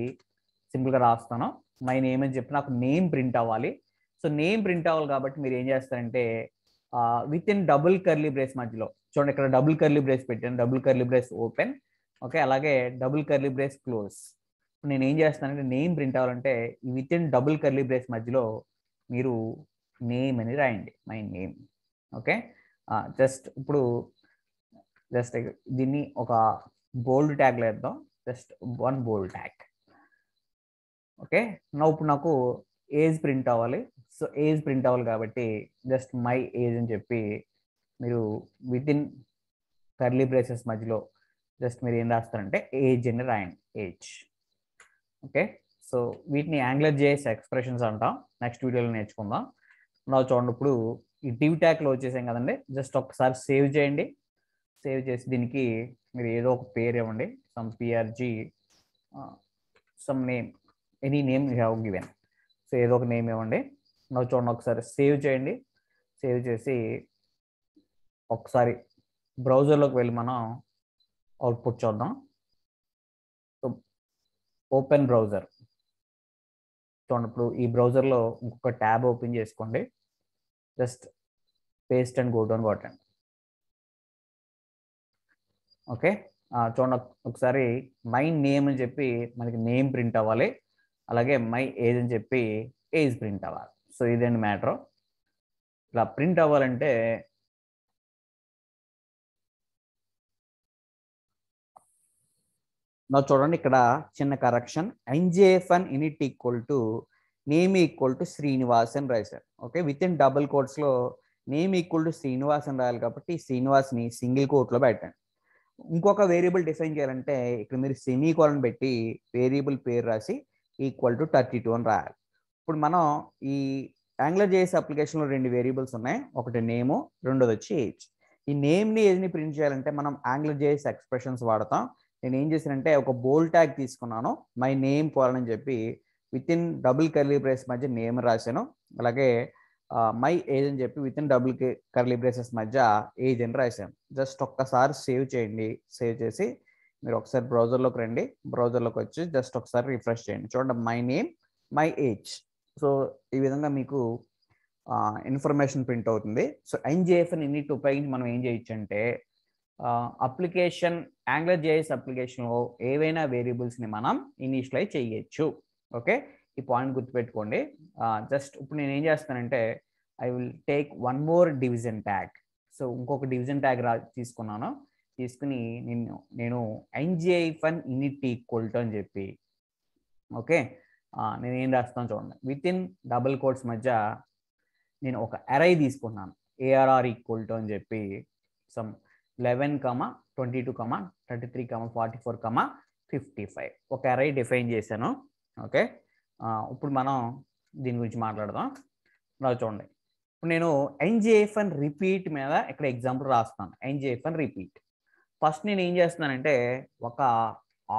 సింపుల్గా రాస్తాను మై నేమ్ అని చెప్పి నాకు నేమ్ ప్రింట్ అవ్వాలి సో నేమ్ ప్రింట్ అవ్వాలి కాబట్టి మీరు ఏం చేస్తారంటే with in double curly brace మధ్యలో చూడండి ఇక్కడ డబుల్ కర్లీ బ్రేస్ పెట్టాను double curly brace open okay అలాగే డబుల్ కర్లీ బ్రేస్ క్లోజ్ నేను ఏం చేస్తానంటే నేమ్ ప్రింట్ అవ్వాలంటే with in double curly brace మధ్యలో మీరు నేమ్ అని రాయండి మై నేమ్ ఓకే జస్ట్ ఇప్పుడు జస్ట్ దీన్ని ఒక బోల్డ్ ట్యాగ్లో వేద్దాం just one bold tag okay నా ఇప్పుడు నాకు ఏజ్ ప్రింట్ అవ్వాలి సో ఏజ్ ప్రింట్ అవ్వాలి కాబట్టి జస్ట్ మై ఏజ్ అని చెప్పి మీరు విత్ ఇన్ కర్లీ బ్రేసెస్ మధ్యలో జస్ట్ మీరు ఏం రాస్తారంటే ఏజ్ అని రాయండి ఏజ్ ఓకే సో వీటిని యాంగ్లర్ జేఎస్ ఎక్స్ప్రెషన్స్ అంటాం నెక్స్ట్ వీడియోలో నేర్చుకుందాం నా చూడండి ఇప్పుడు ఈ టీవీ ట్యాక్లో వచ్చేసాం కదండి జస్ట్ ఒకసారి సేవ్ చేయండి సేవ్ చేసి దీనికి మీరు ఏదో ఒక పేరు ఇవ్వండి some PRG some name any name you have given so ఏదో ఒక నేమ్ ఇవ్వండి నాకు చూడండి ఒకసారి సేవ్ చేయండి సేవ్ చేసి ఒకసారి బ్రౌజర్లోకి వెళ్ళి మనం అవుట్పుట్ చూద్దాం సో ఓపెన్ బ్రౌజర్ చూస్తున్నప్పుడు ఈ బ్రౌజర్లో ఇంకొక ట్యాబ్ ఓపెన్ చేసుకోండి just paste and go down కొట్టండి ఓకే చూడండి ఒకసారి మై నేమ్ అని చెప్పి మనకి నేమ్ ప్రింట్ అవ్వాలి అలాగే మై ఏజ్ అని చెప్పి ఏజ్ ప్రింట్ అవ్వాలి సో ఇదేంటి మ్యాటర్ ఇలా ప్రింట్ అవ్వాలంటే నా చూడండి ఇక్కడ చిన్న correction NG hyphen unit equal to name equal to Srinivas అని రాశారు ఓకే విత్ ఇన్ డబుల్ కోర్ట్స్లో నేమ్ ఈక్వల్ టు అని రాయాలి కాబట్టి శ్రీనివాస్ని సింగిల్ కోర్ట్లో పెట్టండి ఇంకొక వేరియబుల్ డిఫైన్ చేయాలంటే ఇక్కడ మీరు సెమీ కోలన్ పెట్టి వేరియబుల్ పేరు రాసి ఈక్వల్ టు థర్టీ టూ అని రాయాలి ఇప్పుడు మనం ఈ యాంగ్లర్ జేఎస్ అప్లికేషన్లో రెండు వేరియబుల్స్ ఉన్నాయి ఒకటి నేము రెండోది వచ్చి ఏజ్ ఈ నేమ్ని ఏజ్ని ప్రింట్ చేయాలంటే మనం యాంగ్లర్ జేఎస్ ఎక్స్ప్రెషన్స్ వాడతాం నేను ఏం చేశానంటే ఒక బోల్ ట్యాగ్ తీసుకున్నాను మై నేమ్ పోవాలని చెప్పి with in double curly brace మధ్య నేమ్ రాశాను అలాగే మై ఏజ్ అని చెప్పి with in double curly braces మధ్య ఏజ్ అని రాశాను జస్ట్ ఒక్కసారి సేవ్ చేయండి సేవ్ చేసి మీరు ఒకసారి బ్రౌజర్లోకి రండి బ్రౌజర్లోకి వచ్చి జస్ట్ ఒకసారి రిఫ్రెష్ చేయండి చూడండి my name my age so ఈ విధంగా మీకు ఇన్ఫర్మేషన్ ప్రింట్ అవుతుంది సో ఎన్జిఎఫ్ని ఇన్నిటి ఉపయోగించి మనం ఏం చేయొచ్చు అంటే అప్లికేషన్ యాంగ్లర్ జేఎస్ అప్లికేషన్లో ఏవైనా వేరియబుల్స్ని మనం ఇనిషియలైజ్ చేయొచ్చు ఓకే ఈ పాయింట్ గుర్తుపెట్టుకోండి జస్ట్ ఇప్పుడు నేను ఏం చేస్తానంటే I will take one more division tag so ఇంకొక డివిజన్ ట్యాగ్ రా తీసుకున్నాను తీసుకుని నేను నేను NG hyphen init equal to అని చెప్పి ఓకే నేను ఏం రాస్తాను చూడండి విత్ ఇన్ డబుల్ కోడ్స్ మధ్య నేను ఒక అరై తీసుకున్నాను ఏఆర్ఆర్ ఈక్వల్ టు అని చెప్పి some eleven comma twenty two comma thirty three comma forty four comma fifty five ఒక అరై డిఫైన్ చేశాను ఓకే ఇప్పుడు మనం దీని గురించి మాట్లాడదాం ఇలా చూడండి ఇప్పుడు నేను అండ్ రిపీట్ మీద ఇక్కడ ఎగ్జాంపుల్ రాస్తాను అండ్ రిపీట్ ఫస్ట్ నేను ఏం చేస్తున్నానంటే ఒక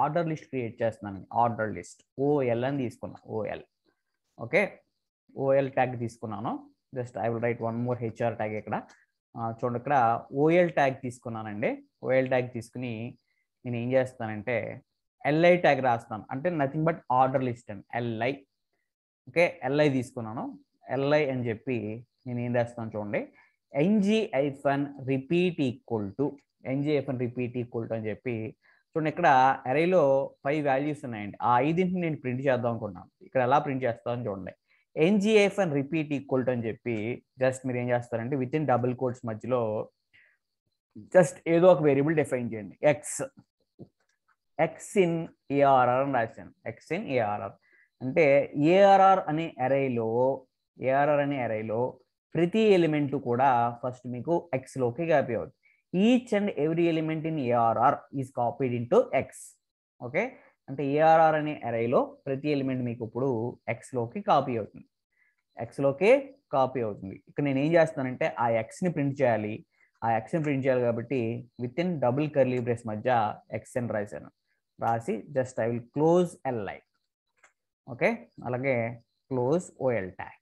ఆర్డర్ లిస్ట్ క్రియేట్ చేస్తున్నాను ఆర్డర్ లిస్ట్ ఓఎల్ అని తీసుకున్నాను ఓఎల్ ఓకే ఓఎల్ ట్యాగ్ తీసుకున్నాను just I will write one more HR tag ఇక్కడ చూడండి ఇక్కడ ఓఎల్ ట్యాగ్ తీసుకున్నానండి ఓఎల్ ట్యాగ్ తీసుకుని నేను ఏం చేస్తానంటే ఎల్ఐ ట్యాగ్ రాస్తాను అంటే నథింగ్ బట్ ఆర్డర్ లిస్ట్ అండి ఎల్ఐ ఓకే ఎల్ఐ తీసుకున్నాను ఎల్ఐ అని చెప్పి నేను ఏం చేస్తాను చూడండి NG hyphen repeat equal to NG hyphen repeat equal to అని చెప్పి చూడండి ఇక్కడ ఎరైలో ఫైవ్ వాల్యూస్ ఉన్నాయండి ఆ ఐదింటిని నేను ప్రింట్ చేద్దాం అనుకున్నాను ఇక్కడ ఎలా ప్రింట్ చేస్తాను చూడండి NGF and repeat equal to అని చెప్పి జస్ట్ మీరు ఏం చేస్తారంటే విత్ ఇన్ డబుల్ కోట్స్ మధ్యలో జస్ట్ ఏదో ఒక వేరియబుల్ డిఫైన్ చేయండి ఎక్స్ ఎక్స్ ఇన్ ఏఆర్ఆర్ అని రాశాను ఎక్స్ ఇన్ ఏఆర్ఆర్ అంటే ఏఆర్ఆర్ అనే ఎరైలో ఏఆర్ఆర్ అనే ఎరైలో ప్రతి ఎలిమెంట్ కూడా ఫస్ట్ మీకు ఎక్స్లోకి కాపీ అవుతుంది each and every element in ARR is copied into X okay అంటే ఏఆర్ఆర్ అనే ఎరైలో ప్రతి ఎలిమెంట్ మీకు ఇప్పుడు ఎక్స్లోకి కాపీ అవుతుంది ఎక్స్లోకే కాపీ అవుతుంది ఇక్కడ నేను ఏం చేస్తానంటే ఆ ఎక్స్ని ప్రింట్ చేయాలి ఆ ఎక్స్ని ప్రింట్ చేయాలి కాబట్టి with in double curly brace మధ్య ఎక్స్ఎన్ రాశాను రాసి just I will close LI okay అలాగే క్లోజ్ ఓఎల్ ట్యాక్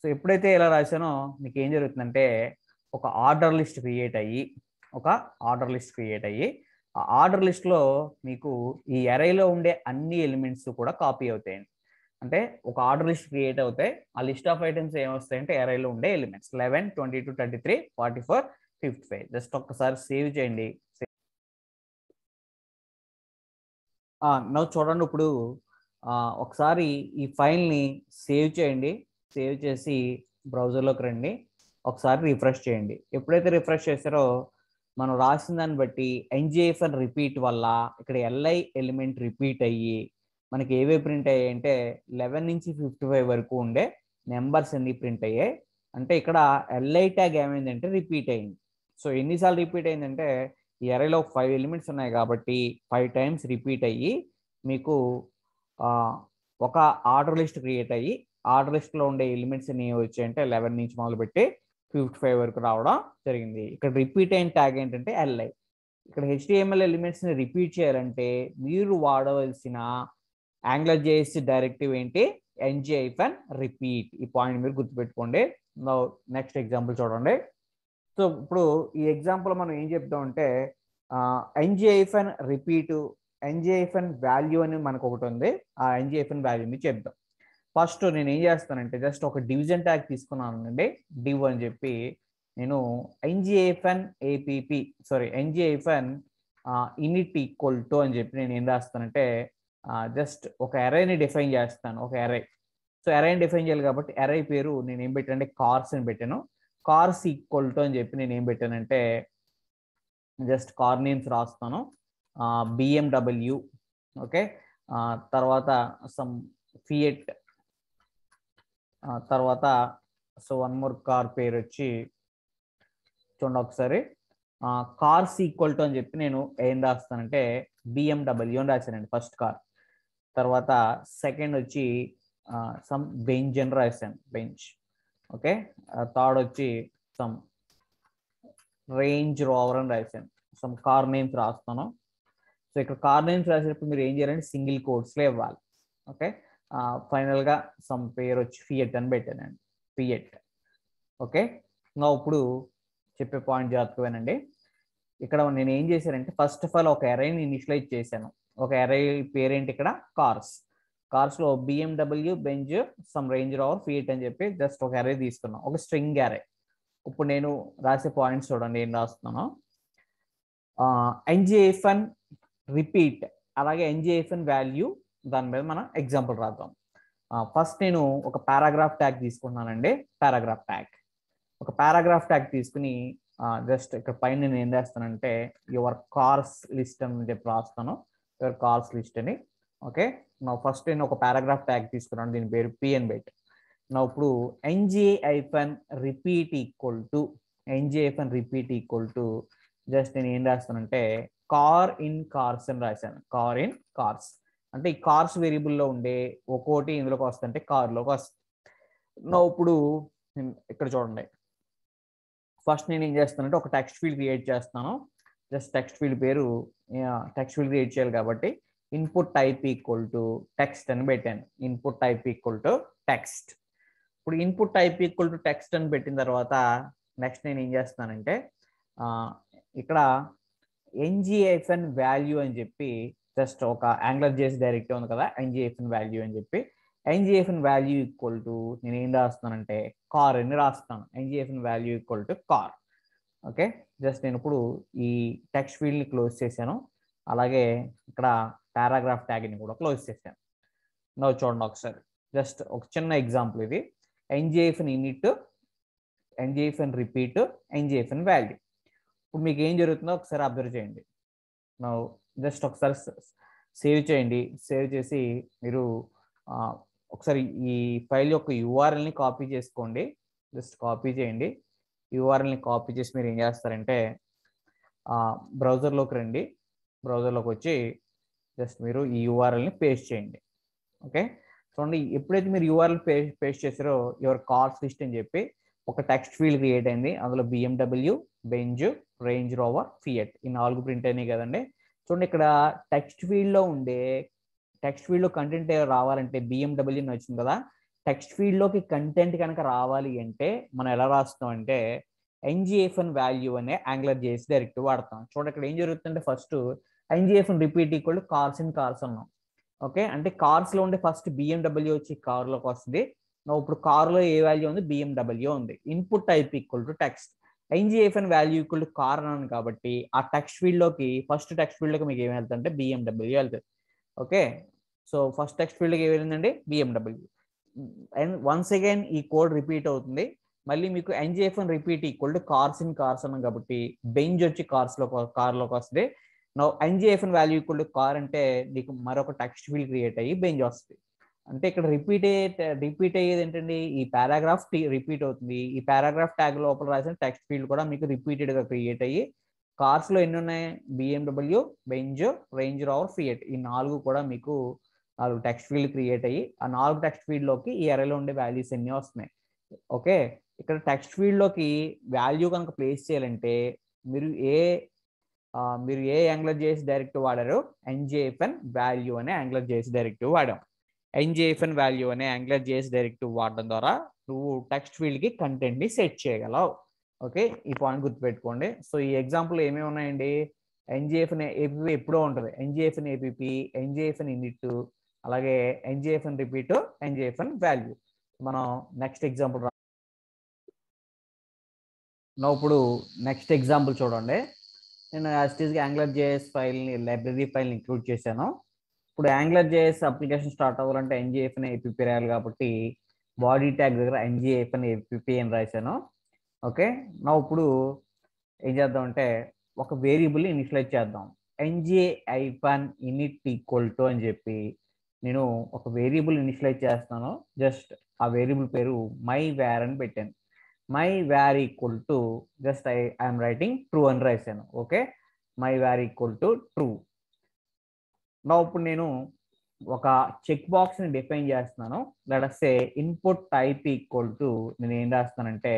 సో ఎప్పుడైతే ఇలా రాశానో మీకు ఏం జరుగుతుందంటే ఒక ఆర్డర్ లిస్ట్ క్రియేట్ అయ్యి ఒక ఆర్డర్ లిస్ట్ క్రియేట్ అయ్యి ఆ ఆర్డర్ లిస్ట్లో మీకు ఈ ఎరైలో ఉండే అన్ని ఎలిమెంట్స్ కూడా కాపీ అవుతాయండి అంటే ఒక ఆర్డర్ లిస్ట్ క్రియేట్ అవుతాయి ఆ లిస్ట్ ఆఫ్ ఐటమ్స్ ఏమొస్తాయంటే ఎరైలో ఉండే elements eleven twenty two thirty three forty four fifty five just ఒక్కసారి సేవ్ చేయండి నవ్వు చూడండి ఇప్పుడు ఒకసారి ఈ ఫైల్ని సేవ్ చేయండి సేవ్ చేసి బ్రౌజర్లోకి రండి ఒకసారి రిఫ్రెష్ చేయండి ఎప్పుడైతే రిఫ్రెష్ చేశారో మనం రాసిన దాన్ని బట్టి ఎన్జిఎఫ్ఎన్ రిపీట్ వల్ల ఇక్కడ ఎల్ఐ ఎలిమెంట్ రిపీట్ అయ్యి మనకి ఏవే ప్రింట్ అయ్యాయి అంటే లెవెన్ నుంచి ఫిఫ్టీ ఫైవ్ వరకు ఉండే నెంబర్స్ అన్ని ప్రింట్ అయ్యాయి అంటే ఇక్కడ ఎల్ఐ ట్యాగ్ ఏమైందంటే రిపీట్ అయింది సో ఎన్నిసార్లు రిపీట్ అయిందంటే ఈ ఎరైలో ఫైవ్ ఎలిమెంట్స్ ఉన్నాయి కాబట్టి ఫైవ్ టైమ్స్ రిపీట్ అయ్యి మీకు ఒక ఆర్డర్ లిస్ట్ క్రియేట్ అయ్యి ఆర్డర్ లిస్ట్లో ఉండే ఎలిమెంట్స్ ఎన్ని వచ్చాయంటే లెవెన్ నుంచి మొదలుపెట్టి ఫిఫ్టీ ఫైవ్ వరకు రావడం జరిగింది ఇక్కడ రిపీట్ అయిన ట్యాగ్ ఏంటంటే ఎల్ఐ ఇక్కడ హెచ్డిఎంఎల్ ఎలిమెంట్స్ని రిపీట్ చేయాలంటే మీరు వాడవలసిన యాంగ్లర్ జేఎస్ డైరెక్టివ్ ఏంటి ఎన్జిఐఫన్ రిపీట్ ఈ పాయింట్ మీరు గుర్తుపెట్టుకోండి నెక్స్ట్ ఎగ్జాంపుల్ చూడండి సో ఇప్పుడు ఈ ఎగ్జాంపుల్ మనం ఏం చెప్తామంటే ఎన్జిఐఫన్ రిపీటు ఎన్జిఐఫన్ వాల్యూ అని మనకు ఒకటి ఉంది ఆ వాల్యూ మీరు చెప్తాం ఫస్ట్ నేను ఏం చేస్తానంటే జస్ట్ ఒక డివిజన్ ట్యాగ్ తీసుకున్నాను అండి డివ్ అని చెప్పి నేను NG hyphen A P P sorry NG hyphen init equal to అని చెప్పి నేను ఏం రాస్తానంటే జస్ట్ ఒక ఎరైని డిఫైన్ చేస్తాను ఒక ఎరై సో ఎరైని డిఫైన్ చేయాలి కాబట్టి ఎరై పేరు నేను ఏం పెట్టాను అంటే కార్స్ అని పెట్టాను కార్స్ ఈక్వల్ టు అని చెప్పి నేను ఏం పెట్టానంటే జస్ట్ కార్ నేమ్స్ రాస్తాను బిఎండబ్ల్యూ ఓకే తర్వాత సమ్ ఫియట్ తర్వాత సో వన్ మోర్ కార్ పేరు వచ్చి చూడండి ఒకసారి కార్స్ ఈక్వల్ టు అని చెప్పి నేను ఏం రాస్తానంటే బిఎండబ్ల్యూ అని రాశానండి ఫస్ట్ కార్ తర్వాత సెకండ్ వచ్చి సమ్ బెంజ్ అని రాశాను బెంచ్ ఓకే థర్డ్ వచ్చి సమ్ రేంజ్ రోవర్ అని రాశాను సమ్ కార్ నేమ్స్ రాస్తాను సో ఇక్కడ కార్ నేమ్స్ రాసేటప్పుడు మీరు ఏం చేయాలంటే సింగిల్ కోడ్స్లో ఇవ్వాలి ఓకే ఫైనల్గా సమ్ పేరు వచ్చి ఫియట్ అని పెట్టానండి ఫియట్ ఓకే ఇంకా ఇప్పుడు చెప్పే పాయింట్ జాగ్రత్తగానండి ఇక్కడ నేను ఏం చేశానంటే ఫస్ట్ ఆఫ్ ఆల్ ఒక ఎరైని ఇనిషియలైజ్ చేశాను ఒక ఎరై పేరేంటి ఇక్కడ కార్స్ కార్స్లో BMW Benz some Range Rover Fiat అని చెప్పి జస్ట్ ఒక ఎరై తీసుకున్నాం ఒక స్ట్రింగ్ ఎరే ఇప్పుడు నేను రాసే పాయింట్స్ చూడండి ఏం రాస్తున్నాను ఎన్జిఎఫ్ఎన్ రిపీట్ అలాగే ఎన్జిఎఫ్ఎన్ వాల్యూ దాని మీద మనం ఎగ్జాంపుల్ రాద్దాం ఫస్ట్ నేను ఒక పారాగ్రాఫ్ ట్యాగ్ తీసుకున్నానండి పారాగ్రాఫ్ ట్యాగ్ ఒక పారాగ్రాఫ్ ట్యాగ్ తీసుకుని జస్ట్ ఇక్కడ పైన నేను ఏం చేస్తానంటే యువర్ కార్స్ లిస్ట్ అని చెప్పి రాస్తాను యువర్ కార్స్ లిస్ట్ అని ఓకే నా ఫస్ట్ నేను ఒక పారాగ్రాఫ్ ట్యాగ్ తీసుకున్నాను దీని పేరు పిఎన్ బెట్ నా ఇప్పుడు NG hyphen repeat equal to NG hyphen repeat equal to just నేను ఏం రాస్తానంటే కార్ ఇన్ కార్స్ అని రాశాను కార్ ఇన్ కార్స్ అంటే ఈ కార్స్ వేరియబుల్లో ఉండే ఒక్కోటి ఇందులోకి వస్తుంటే కార్లోకి వస్తుంది నా ఇప్పుడు ఇక్కడ చూడండి ఫస్ట్ నేను ఏం చేస్తానంటే ఒక టెక్స్ట్ ఫీల్డ్ క్రియేట్ చేస్తాను జస్ట్ టెక్స్ట్ ఫీల్డ్ పేరు టెక్స్ట్ ఫీల్డ్ క్రియేట్ చేయాలి కాబట్టి input type equal to text అని పెట్టాను input type equal to text ఇప్పుడు input type equal to text అని పెట్టిన తర్వాత నెక్స్ట్ నేను ఏం చేస్తానంటే ఇక్కడ ఎన్జిఎఫ్ఎన్ వాల్యూ అని చెప్పి జస్ట్ ఒక యాంగులర్ చేసి డైరెక్ట్ ఉంది కదా ఇన్ వాల్యూ అని చెప్పి ఇన్ వాల్యూ ఈక్వల్ టు నేను ఏం రాస్తున్నానంటే కార్ అని రాస్తాను in value equal to car okay just నేను ఇప్పుడు ఈ టెక్స్ట్ ఫీల్డ్ని క్లోజ్ చేశాను అలాగే ఇక్కడ పారాగ్రాఫ్ ట్యాగ్ని కూడా క్లోజ్ చేశాను నవ్ చూడండి ఒకసారి జస్ట్ ఒక చిన్న ఎగ్జాంపుల్ ఇది NG hyphen unit in repeat in value ఇప్పుడు మీకు ఏం జరుగుతుందో ఒకసారి అబ్జర్వ్ చేయండి నవ్ జస్ట్ ఒకసారి సేవ్ చేయండి సేవ్ చేసి మీరు ఒకసారి ఈ ఫైల్ యొక్క యూఆర్ఎల్ని కాపీ చేసుకోండి జస్ట్ కాపీ చేయండి యూఆర్ఎల్ని కాపీ చేసి మీరు ఏం చేస్తారంటే బ్రౌజర్లోకి రండి బ్రౌజర్లోకి వచ్చి జస్ట్ మీరు ఈ యూఆర్ఎల్ని పేస్ట్ చేయండి ఓకే చూడండి ఎప్పుడైతే మీరు యూఆర్ఎల్ పేస్ట్ పేస్ట్ చేసారో యువర్ కార్స్ లిస్ట్ అని చెప్పి ఒక టెక్స్ట్ ఫీల్డ్ క్రియేట్ అయింది అందులో BMW Benz Range Rover Fiat ఈ నాలుగు ప్రింట్ అయినాయి కదండి చూడండి ఇక్కడ టెక్స్ట్ ఫీల్డ్లో ఉండే టెక్స్ట్ ఫీల్డ్లో కంటెంట్ రావాలంటే బిఎండబ్ల్యూ వచ్చింది కదా టెక్స్ట్ ఫీల్డ్లోకి కంటెంట్ కనుక రావాలి అంటే మనం ఎలా రాస్తాం అంటే ఎన్జిఎఫ్ఎన్ వాల్యూ అనే యాంగులర్ చేసి డైరెక్ట్ వాడతాం చూడండి ఇక్కడ ఏం జరుగుతుందంటే first NG hyphen repeat equal cars in cars అన్నాం ఓకే అంటే కార్స్లో ఉండే ఫస్ట్ బిఎండబ్ల్యూ వచ్చి కార్లోకి వస్తుంది ఇప్పుడు కార్లో ఏ వాల్యూ ఉంది బిఎండబ్ల్యూ ఉంది input type equal to text NG hyphen value equal to car అన్నాను కాబట్టి ఆ టెక్స్ట్ ఫీల్డ్లోకి ఫస్ట్ టెక్స్ట్ లోకి మీకు ఏమి అంటే బిఎండబ్ల్యూ వెళ్తుంది ఓకే సో ఫస్ట్ టెక్స్ట్ ఫీల్డ్కి ఏమి వెళ్ళిందండి బిఎండబ్ల్యూ అండ్ వన్స్ అగైన్ ఈ కోడ్ రిపీట్ అవుతుంది మళ్ళీ మీకు NG hyphen repeat equal to cars in cars అన్నాం కాబట్టి బెంజ్ వచ్చి కార్స్లో కార్లోకి వస్తుంది no NG hyphen value equal to car అంటే మీకు మరొక టెక్స్ట్ ఫీల్డ్ క్రియేట్ అయ్యి బెంజ్ వస్తుంది అంటే ఇక్కడ రిపీట్ అయ్యే రిపీట్ అయ్యేది ఏంటండి ఈ పారాగ్రాఫ్ రిపీట్ అవుతుంది ఈ పారాగ్రాఫ్ ట్యాగ్ లోపల రాసిన టెక్స్ట్ ఫీల్డ్ కూడా మీకు రిపీటెడ్గా క్రియేట్ అయ్యి కార్స్లో ఎన్ని ఉన్నాయి BMW Benz Range Rover Fiat ఈ నాలుగు కూడా మీకు నాలుగు టెక్స్ట్ ఫీల్డ్ క్రియేట్ అయ్యి ఆ నాలుగు టెక్స్ట్ ఫీల్డ్లోకి ఈ ఎరలో ఉండే వాల్యూస్ ఎన్ని వస్తున్నాయి ఓకే ఇక్కడ టెక్స్ట్ ఫీల్డ్లోకి వాల్యూ కనుక ప్లేస్ చేయాలంటే మీరు ఏ మీరు ఏ యాంగ్లర్ చేసి డైరెక్ట్ వాడారు ఎన్జేఎఫ్ఎన్ వాల్యూ అనే యాంగ్లర్ చేసి డైరెక్ట్ వాడాం ఎన్జిఎఫ్ఎన్ వాల్యూ అనే యాంగులర్ జేఎస్ డైరెక్టివ్ వాడడం ద్వారా నువ్వు టెక్స్ట్ ఫీల్డ్కి కంటెంట్ని సెట్ చేయగలవు ఓకే ఈ పాయింట్ గుర్తుపెట్టుకోండి సో ఈ ఎగ్జాంపుల్ ఏమేమి ఉన్నాయండి ఎన్జిఎఫ్ఎన్ ఏపీపీ ఎప్పుడో ఉంటుంది ఎన్జిఎఫ్ఎన్ ఏపీపీ ఎన్జిఎఫ్ఎన్ ఇన్నిట్ అలాగే ఎన్జిఎఫ్ఎన్ రిపీట్ ఎన్జిఎఫ్ఎన్ వాల్యూ మనం నెక్స్ట్ ఎగ్జాంపుల్ ఇప్పుడు నెక్స్ట్ ఎగ్జాంపుల్ చూడండి నేను యాస్టీస్గా యాంగ్లర్ జేఎస్ ఫైల్ని లైబ్రరీ ఫైల్ని ఇంక్లూడ్ చేశాను ఇప్పుడు యాంగులర్ జేఎస్ అప్లికేషన్ స్టార్ట్ అవ్వాలంటే ఎన్జిఎఫ్ అని ఏపీ రాయాలి కాబట్టి బాడీ ట్యాగ్ దగ్గర ఎన్జిఎఫ్ అని ఏపీ అని రాశాను ఓకే నా ఇప్పుడు ఏం చేద్దాం అంటే ఒక వేరియబుల్ ఇనిషియలైజ్ చేద్దాం NG hyphen init equal to అని చెప్పి నేను ఒక వేరియబుల్ ఇనిషియలైజ్ చేస్తాను జస్ట్ ఆ వేరియబుల్ పేరు మై వేర్ అని పెట్టాను my var equal to just I I'm writing true అని రాశాను okay my var equal to true నా ఇప్పుడు నేను ఒక చెక్ బాక్స్ని డిఫైన్ చేస్తున్నాను లెడసే ఇన్పుట్ టైప్ ఈక్వల్ టు నేను ఏం రాస్తానంటే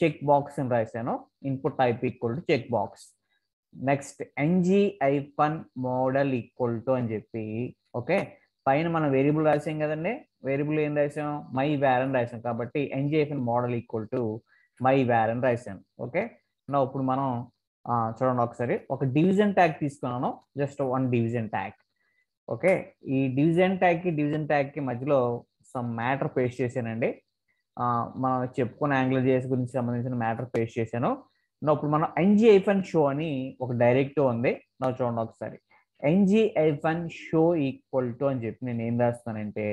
చెక్ బాక్స్ అని రాశాను input type equal to check box next NG hyphen model equal to అని చెప్పి ఓకే పైన మనం వేరియబుల్ రాసాం కదండి వేరియబుల్ ఏం రాసాం మై వేర్ అని రాసాం కాబట్టి hyphen model equal to my var అని రాసాను ఓకే నా ఇప్పుడు మనం చూడండి ఒకసారి ఒక డివిజన్ ట్యాగ్ తీసుకున్నాను just one division tag okay ఈ డివిజన్ కి డివిజన్ కి మధ్యలో సమ్ మ్యాటర్ పేస్ట్ చేశానండి మనం చెప్పుకున్న జేస్ గురించి సంబంధించిన మ్యాటర్ పేస్ట్ చేశాను ఇప్పుడు మనం ఎన్జీ ఐఫన్ షో అని ఒక డైరెక్ట్ ఉంది నా చూడండి ఒకసారి NG hyphen show equal to అని చెప్పి నేను ఏం రాస్తానంటే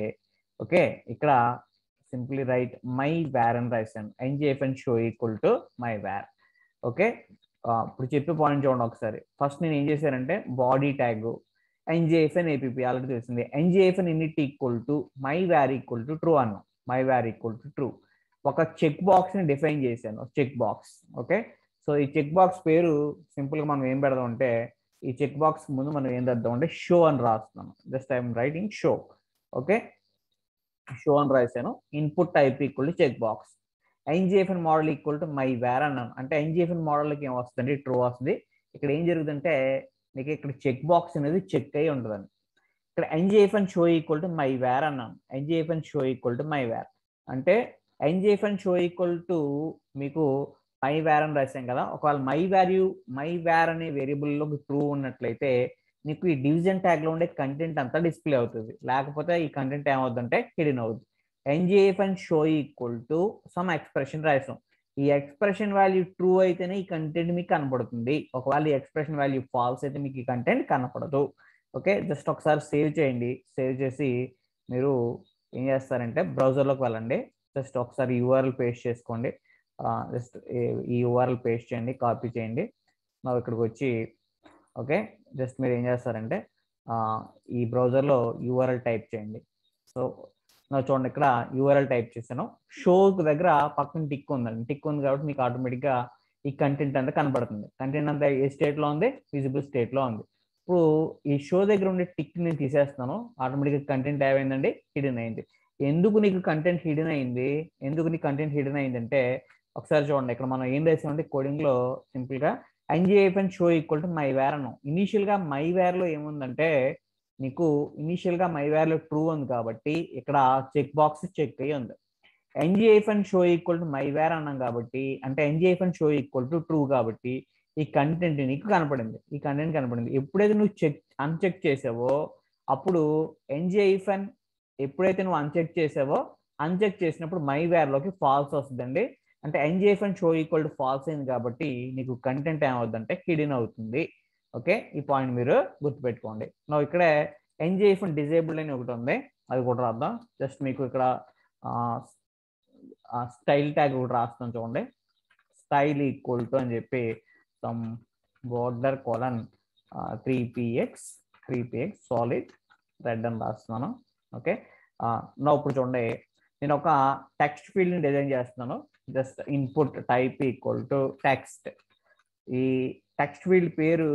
ఓకే ఇక్కడ సింప్లీ రైట్ మై వ్యార్ అని రాశాను NG hyphen show equal to my var okay ఇప్పుడు చెప్పే పాయింట్ చూడండి ఒకసారి ఫస్ట్ నేను ఏం చేశానంటే body tag NG hyphen A P P already తెలిసింది NG hyphen init equal to my var equal to true అను my var equal to true ఒక చెక్ బాక్స్ ని డిఫైన్ చేశాను చెక్ బాక్స్ ఓకే సో ఈ చెక్ బాక్స్ పేరు సింపుల్గా మనం ఏం పెడదాం అంటే ఈ చెక్ బాక్స్ ముందు మనం ఏం చేద్దాం అంటే షో అని రాస్తున్నాం just I'm writing show okay show అని రాశాను input type equal to check box NG hyphen model equal to my var అన్నాను అంటే ఎన్జిఎఫ్ఎన్ మోడల్కి ఏం వస్తుంది ట్రూ వస్తుంది ఇక్కడ ఏం జరుగుతుందంటే నీకు ఇక్కడ చెక్ బాక్స్ అనేది చెక్ అయ్యి ఉంటుందండి ఇక్కడ NG hyphen show equal to my var అన్నాను NG hyphen show equal to my var అంటే ఎన్జిఎఫ్ఎన్ షో ఈక్వల్ టు మీకు మై వేర్ అని రాసాం కదా ఒకవేళ మై వాల్యూ మై వేర్ అనే వేరియబుల్లో ట్రూ ఉన్నట్లయితే నీకు ఈ డివిజన్ ట్యాగ్లో ఉండే కంటెంట్ అంతా డిస్ప్లే అవుతుంది లేకపోతే ఈ కంటెంట్ ఏమవుతుందంటే హిడెన్ అవుతుంది NGF and show equal to some expression రాసాం ఈ ఎక్స్ప్రెషన్ వాల్యూ ట్రూ అయితేనే ఈ కంటెంట్ మీకు కనపడుతుంది ఒకవేళ ఈ ఎక్స్ప్రెషన్ వాల్యూ ఫాల్స్ అయితే మీకు ఈ కంటెంట్ కనపడదు ఓకే జస్ట్ ఒకసారి సేవ్ చేయండి సేవ్ చేసి మీరు ఏం చేస్తారంటే బ్రౌజర్లోకి వెళ్ళండి జస్ట్ ఒకసారి యూఆర్ఎల్ పేస్ట్ చేసుకోండి జస్ట్ ఈ యూఆర్ఎల్ పేస్ట్ చేయండి కాపీ చేయండి నాకు ఇక్కడికి వచ్చి ఓకే జస్ట్ మీరు ఏం చేస్తారంటే ఈ బ్రౌజర్లో యూఆర్ఎల్ టైప్ చేయండి సో చూడండి ఇక్కడ యూఆర్ఎల్ టైప్ చేశాను షో దగ్గర పక్కన టిక్ ఉందండి టిక్ ఉంది కాబట్టి మీకు ఆటోమేటిక్గా ఈ కంటెంట్ అంతా కనబడుతుంది కంటెంట్ అంతా ఏ స్టేట్లో ఉంది విజిబుల్ స్టేట్లో ఉంది ఇప్పుడు ఈ షో దగ్గర ఉండే టిక్ నేను తీసేస్తాను ఆటోమేటిక్గా కంటెంట్ ఏమైందండి హిడెన్ అయింది ఎందుకు నీకు కంటెంట్ హిడెన్ అయింది ఎందుకు నీకు కంటెంట్ హిడెన్ అయిందంటే ఒకసారి చూడండి ఇక్కడ మనం ఏం రాసామంటే కోడింగ్లో సింపుల్గా NGF and show equal to my var అన్నాం ఇనీషియల్గా మై వేర్లో ఏముందంటే నీకు ఇనీషియల్గా మైవేర్లో ట్రూ ఉంది కాబట్టి ఇక్కడ చెక్ బాక్స్ చెక్ అయ్యి ఉంది NGF and show equal to var అన్నాం కాబట్టి అంటే NGF and show equal to true కాబట్టి ఈ కంటెంట్ నీకు కనపడింది ఈ కంటెంట్ కనపడింది ఎప్పుడైతే నువ్వు చెక్ అన్చెక్ చేసావో అప్పుడు ఎన్జిఐఫ్ అండ్ ఎప్పుడైతే నువ్వు అన్చెక్ చేసావో అన్చెక్ చేసినప్పుడు మై వేర్లోకి ఫాల్స్ వస్తుందండి అంటే NGF and show equal to false అయింది కాబట్టి నీకు కంటెంట్ ఏమవుద్దంటే హిడెన్ అవుతుంది ఓకే ఈ పాయింట్ మీరు గుర్తుపెట్టుకోండి నా ఇక్కడే ఎన్జిఎఫ్ డిజేబుల్డ్ అని ఒకటి ఉంది అది కూడా రాద్దాం జస్ట్ మీకు ఇక్కడ స్టైల్ ట్యాగ్ కూడా రాస్తాం చూడండి స్టైల్ ఈక్వల్ టు అని చెప్పి some border colon three PX three PX solid red అని రాస్తున్నాను ఓకే నా ఇప్పుడు చూడండి నేను ఒక టెక్స్ట్ ఫీల్డ్ని డిజైన్ చేస్తున్నాను just input type equal to text ఈ టెక్స్ట్ ఫీల్డ్ పేరు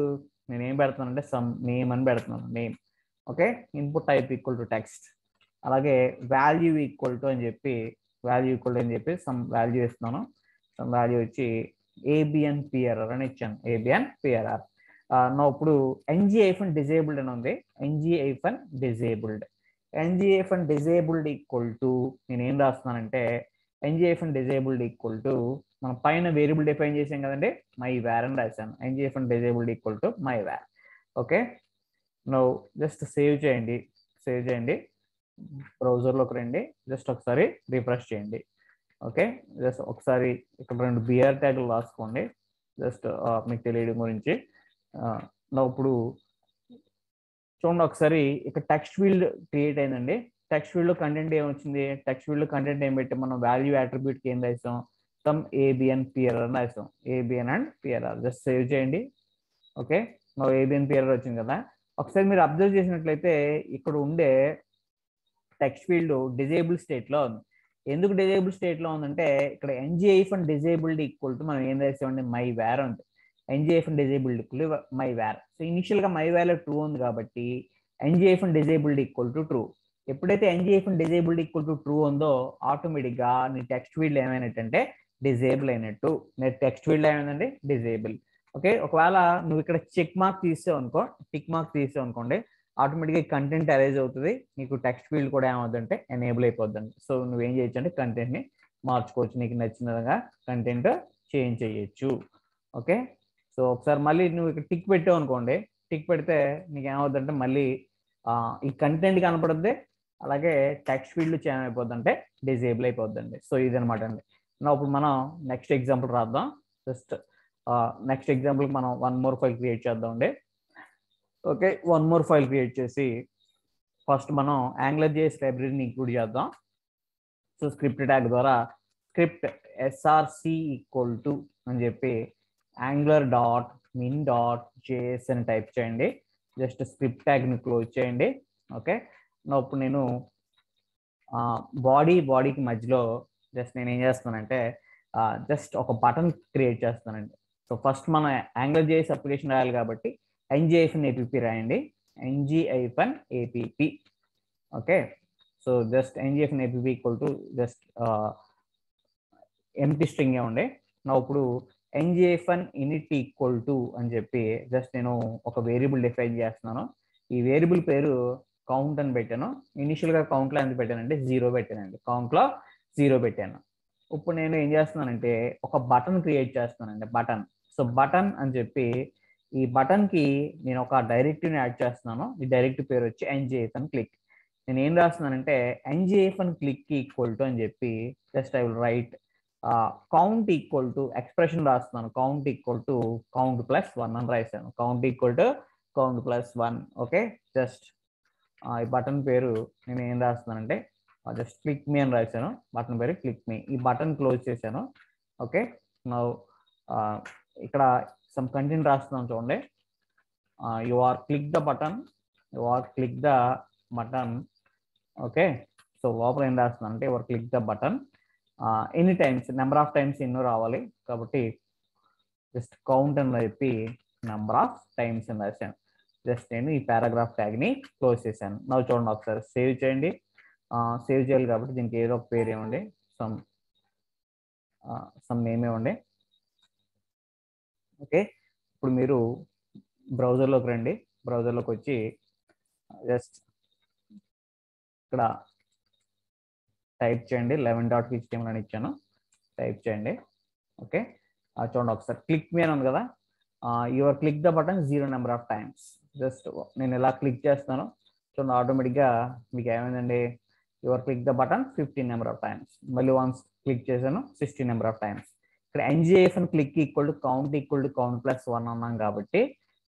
నేను ఏం పెడుతున్నాను అంటే సమ్ నేమ్ అని పెడుతున్నాను name okay input type equal to text అలాగే వాల్యూ ఈక్వల్ టు అని చెప్పి వాల్యూ ఈక్వల్ టు అని చెప్పి సమ్ వాల్యూ ఇస్తున్నాను సమ్ వాల్యూ వచ్చి ఏబిఎన్ పిఆర్ఆర్ అని ఇచ్చాను ఏబిఎన్ పిఆర్ఆర్ నా ఇప్పుడు ఎన్జీ ఐఫన్ డిజేబుల్డ్ అని ఉంది NG hyphen disabled NG hyphen disabled equal to నేనేం రాస్తున్నానంటే NG hyphen disabled equal to మనం పైన వేరియబుల్ డిఫైన్ చేసాం కదండి మై వేర్ అని రాశాను ఏం చేసాను disabled equal to my var okay no just save చేయండి సేవ్ చేయండి బ్రౌజర్లోకి రండి జస్ట్ ఒకసారి రిఫ్రెష్ చేయండి ఓకే జస్ట్ ఒకసారి ఇక్కడ రెండు బిఆర్ ట్యాగ్లు రాసుకోండి జస్ట్ మీకు తెలియడం గురించి నా ఇప్పుడు చూడండి ఒకసారి ఇక్కడ టెక్స్ట్ ఫీల్డ్ క్రియేట్ అయిందండి టెక్స్ట్ ఫీల్డ్ కంటెంట్ ఏమొచ్చింది టెక్స్ట్ ఫీల్డ్ కంటెంట్ ఏం పెట్టి మనం వాల్యూ అట్రిబ్యూట్కి ఏం రాసాం మొత్తం ఏబిఎన్ పిఆర్ఆర్ అని రాస్తాం A B N and P R R just save చేయండి ఓకే మా ఏబిఎన్ పిఆర్ఆర్ వచ్చింది కదా ఒకసారి మీరు అబ్జర్వ్ చేసినట్లయితే ఇక్కడ ఉండే టెక్స్ట్ ఫీల్డ్ డిజేబుల్ స్టేట్లో ఉంది ఎందుకు డిజేబుల్ స్టేట్లో ఉందంటే ఇక్కడ NG hyphen disabled equal to మనం ఏం రాసామండి మై వేర్ అంట NG hyphen disabled equal my var so ఇనిషియల్గా మై వేర్లో ట్రూ ఉంది కాబట్టి NG hyphen disabled equal to true ఎప్పుడైతే NG hyphen disabled equal to true ఉందో ఆటోమేటిక్గా నీ టెక్స్ట్ ఫీల్డ్ ఏమైనట్టంటే డిజేబుల్ అయినట్టు నేను టెక్స్ట్ ఫీల్డ్ ఏమైందండి డిజేబుల్ ఓకే ఒకవేళ నువ్వు ఇక్కడ చెక్ మార్క్ తీసావు అనుకో టిక్ మార్క్ తీసావు అనుకోండి ఆటోమేటిక్గా కంటెంట్ అరేజ్ అవుతుంది నీకు టెక్స్ట్ ఫీల్డ్ కూడా ఏమవుతుందంటే ఎనేబుల్ అయిపోద్దండి సో నువ్వేం చేయొచ్చు అంటే కంటెంట్ని మార్చుకోవచ్చు నీకు నచ్చిన విధంగా కంటెంట్ చేంజ్ చేయొచ్చు ఓకే సో ఒకసారి మళ్ళీ నువ్వు ఇక్కడ టిక్ పెట్టావు అనుకోండి టిక్ పెడితే నీకు ఏమవుతుందంటే మళ్ళీ ఈ కంటెంట్ కనపడుద్ది అలాగే టెక్స్ట్ ఫీల్డ్ చేయమైపోద్ది అంటే డిజేబుల్ అయిపోద్దండి సో ఇదనమాట అండి నా ఇప్పుడు మనం నెక్స్ట్ ఎగ్జాంపుల్ రాద్దాం జస్ట్ నెక్స్ట్ ఎగ్జాంపుల్ మనం వన్ మోర్ ఫైల్ క్రియేట్ చేద్దాం అండి okay one more file create చేసి ఫస్ట్ మనం యాంగ్లర్ జేఎస్ లైబ్రరీని ఇంక్లూడ్ చేద్దాం సో స్క్రిప్ట్ ట్యాగ్ ద్వారా స్క్రిప్ట్ ఎస్ఆర్సి ఈక్వల్ టు అని చెప్పి angler dot min dot JS అని టైప్ చేయండి జస్ట్ స్క్రిప్ట్ ట్యాగ్ని క్లోజ్ చేయండి ఓకే ఇప్పుడు నేను బాడీ బాడీకి మధ్యలో జస్ట్ నేను ఏం చేస్తానంటే జస్ట్ ఒక బటన్ క్రియేట్ చేస్తానండి సో ఫస్ట్ మనం యాంగిల్ జేఎస్ అప్లికేషన్ రాయాలి కాబట్టి ఎన్జిఐఫన్ ఏపీపీ రాయండి NG hyphen A P P okay so just NG hyphen APP equal to just empty string ఉండే నా ఇప్పుడు ఎన్జిఎఫ్ఎన్ ఇనిట్ ఈక్వల్ టు అని చెప్పి జస్ట్ నేను ఒక వేరియబుల్ డిఫైన్ చేస్తున్నాను ఈ వేరియబుల్ పేరు కౌంట్ అని పెట్టాను ఇనిషియల్గా కౌంట్లో ఎంత పెట్టానంటే జీరో పెట్టానండి కౌంట్లో జీరో పెట్టాను ఇప్పుడు నేను ఏం చేస్తున్నానంటే ఒక బటన్ క్రియేట్ చేస్తున్నానండి బటన్ సో బటన్ అని చెప్పి ఈ బటన్కి నేను ఒక డైరెక్టివ్ని యాడ్ చేస్తున్నాను ఈ డైరెక్ట్ పేరు వచ్చి ఎన్జిఎఫ్ అని క్లిక్ నేను ఏం రాస్తున్నానంటే ఎన్జిఎఫ్ అని క్లిక్ ఈక్వల్ టు అని చెప్పి just I will write count equal to expression రాస్తున్నాను count equal to count plus one అని రాసాను count equal to count plus one okay just ఈ బటన్ పేరు నేను ఏం రాస్తున్నానంటే జస్ట్ క్లిక్ మీ అని రాశాను బటన్ పేరు క్లిక్ మీ ఈ బటన్ క్లోజ్ చేశాను ఓకే నా uh, ఇక్కడ సమ్ కంటెంట్ రాస్తున్నాను చూడండి you are click the button you are click the button okay so లోపల ఏం రాస్తున్నాను అంటే your click the button any times number of times ఎన్నో రావాలి కాబట్టి జస్ట్ కౌంట్ అని చెప్పి నెంబర్ ఆఫ్ టైమ్స్ అని రాశాను జస్ట్ నేను ఈ పారాగ్రాఫ్ ట్యాగ్ని క్లోజ్ చేశాను నవ్వు చూడండి ఒకసారి సేవ్ చేయండి సేవ్ చేయాలి కాబట్టి దీనికి ఏదో ఒక పేరు ఏమండి సమ్ సమ్ నేమ్ ఇవ్వండి ఓకే ఇప్పుడు మీరు బ్రౌజర్లోకి రండి బ్రౌజర్లోకి వచ్చి జస్ట్ ఇక్కడ టైప్ చేయండి లెవెన్ డాట్ హెచ్టిఎంఎల్ అని ఇచ్చాను టైప్ చేయండి ఓకే చూడండి ఒకసారి క్లిక్ మీ అని ఉంది కదా your click the button zero number of times just నేను ఎలా క్లిక్ చేస్తాను చూడండి ఆటోమేటిక్గా మీకు ఏమైందండి your click the button fifteen number of times మళ్ళీ వన్స్ క్లిక్ చేశాను సిక్స్టీ నెంబర్ ఆఫ్ టైమ్స్ ఇక్కడ అని click equal to count equal to count plus one అన్నాం కాబట్టి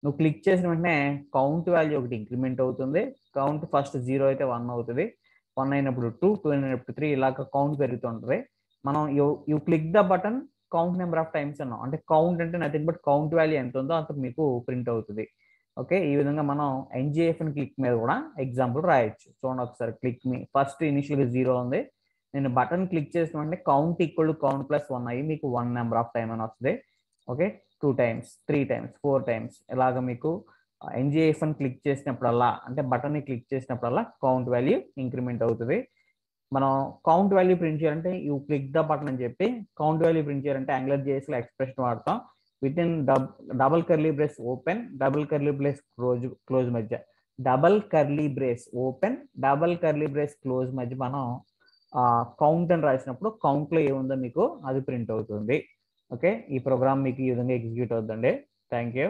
నువ్వు క్లిక్ చేసిన వెంటనే కౌంట్ వాల్యూ ఒకటి ఇంక్రిమెంట్ అవుతుంది కౌంట్ ఫస్ట్ జీరో అయితే వన్ అవుతుంది వన్ అయినప్పుడు టూ టూ అయినప్పుడు త్రీ ఇలాగ కౌంట్ పెరుగుతుంటుంది మనం you you click the button count number of times అన్నాం అంటే కౌంట్ అంటే నథింగ్ బట్ కౌంట్ వాల్యూ ఎంత ఉందో అంత మీకు ప్రింట్ అవుతుంది ఓకే ఈ విధంగా మనం ఎన్జిఎఫ్ని క్లిక్ మీద కూడా ఎగ్జాంపుల్ రాయొచ్చు చూడండి ఒకసారి క్లిక్ మీ ఫస్ట్ ఇనిషియల్గా జీరో ఉంది నేను బటన్ క్లిక్ చేసిన అంటే count equal to count plus one అయ్యి మీకు వన్ నెంబర్ ఆఫ్ టైం అని వస్తుంది okay two times three times four times ఇలాగ మీకు అని క్లిక్ చేసినప్పుడల్లా అంటే బటన్ని క్లిక్ చేసినప్పుడల్లా కౌంట్ వాల్యూ ఇంక్రిమెంట్ అవుతుంది మనం కౌంట్ వాల్యూ ప్రింట్ చేయాలంటే యూ క్లిక్ ద బటన్ అని చెప్పి కౌంట్ వాల్యూ ప్రింట్ చేయాలంటే యాంగులర్ లో ఎక్స్ప్రెషన్ వాడతాం within double curly brace open double curly brace close close మధ్య double curly brace open double curly brace close మధ్య మనం కౌంట్ అని రాసినప్పుడు కౌంట్లో ఏముందో మీకు అది ప్రింట్ అవుతుంది ఓకే ఈ ప్రోగ్రామ్ మీకు ఈ విధంగా ఎగ్జిక్యూట్ అవుతుందండి థ్యాంక్ యూ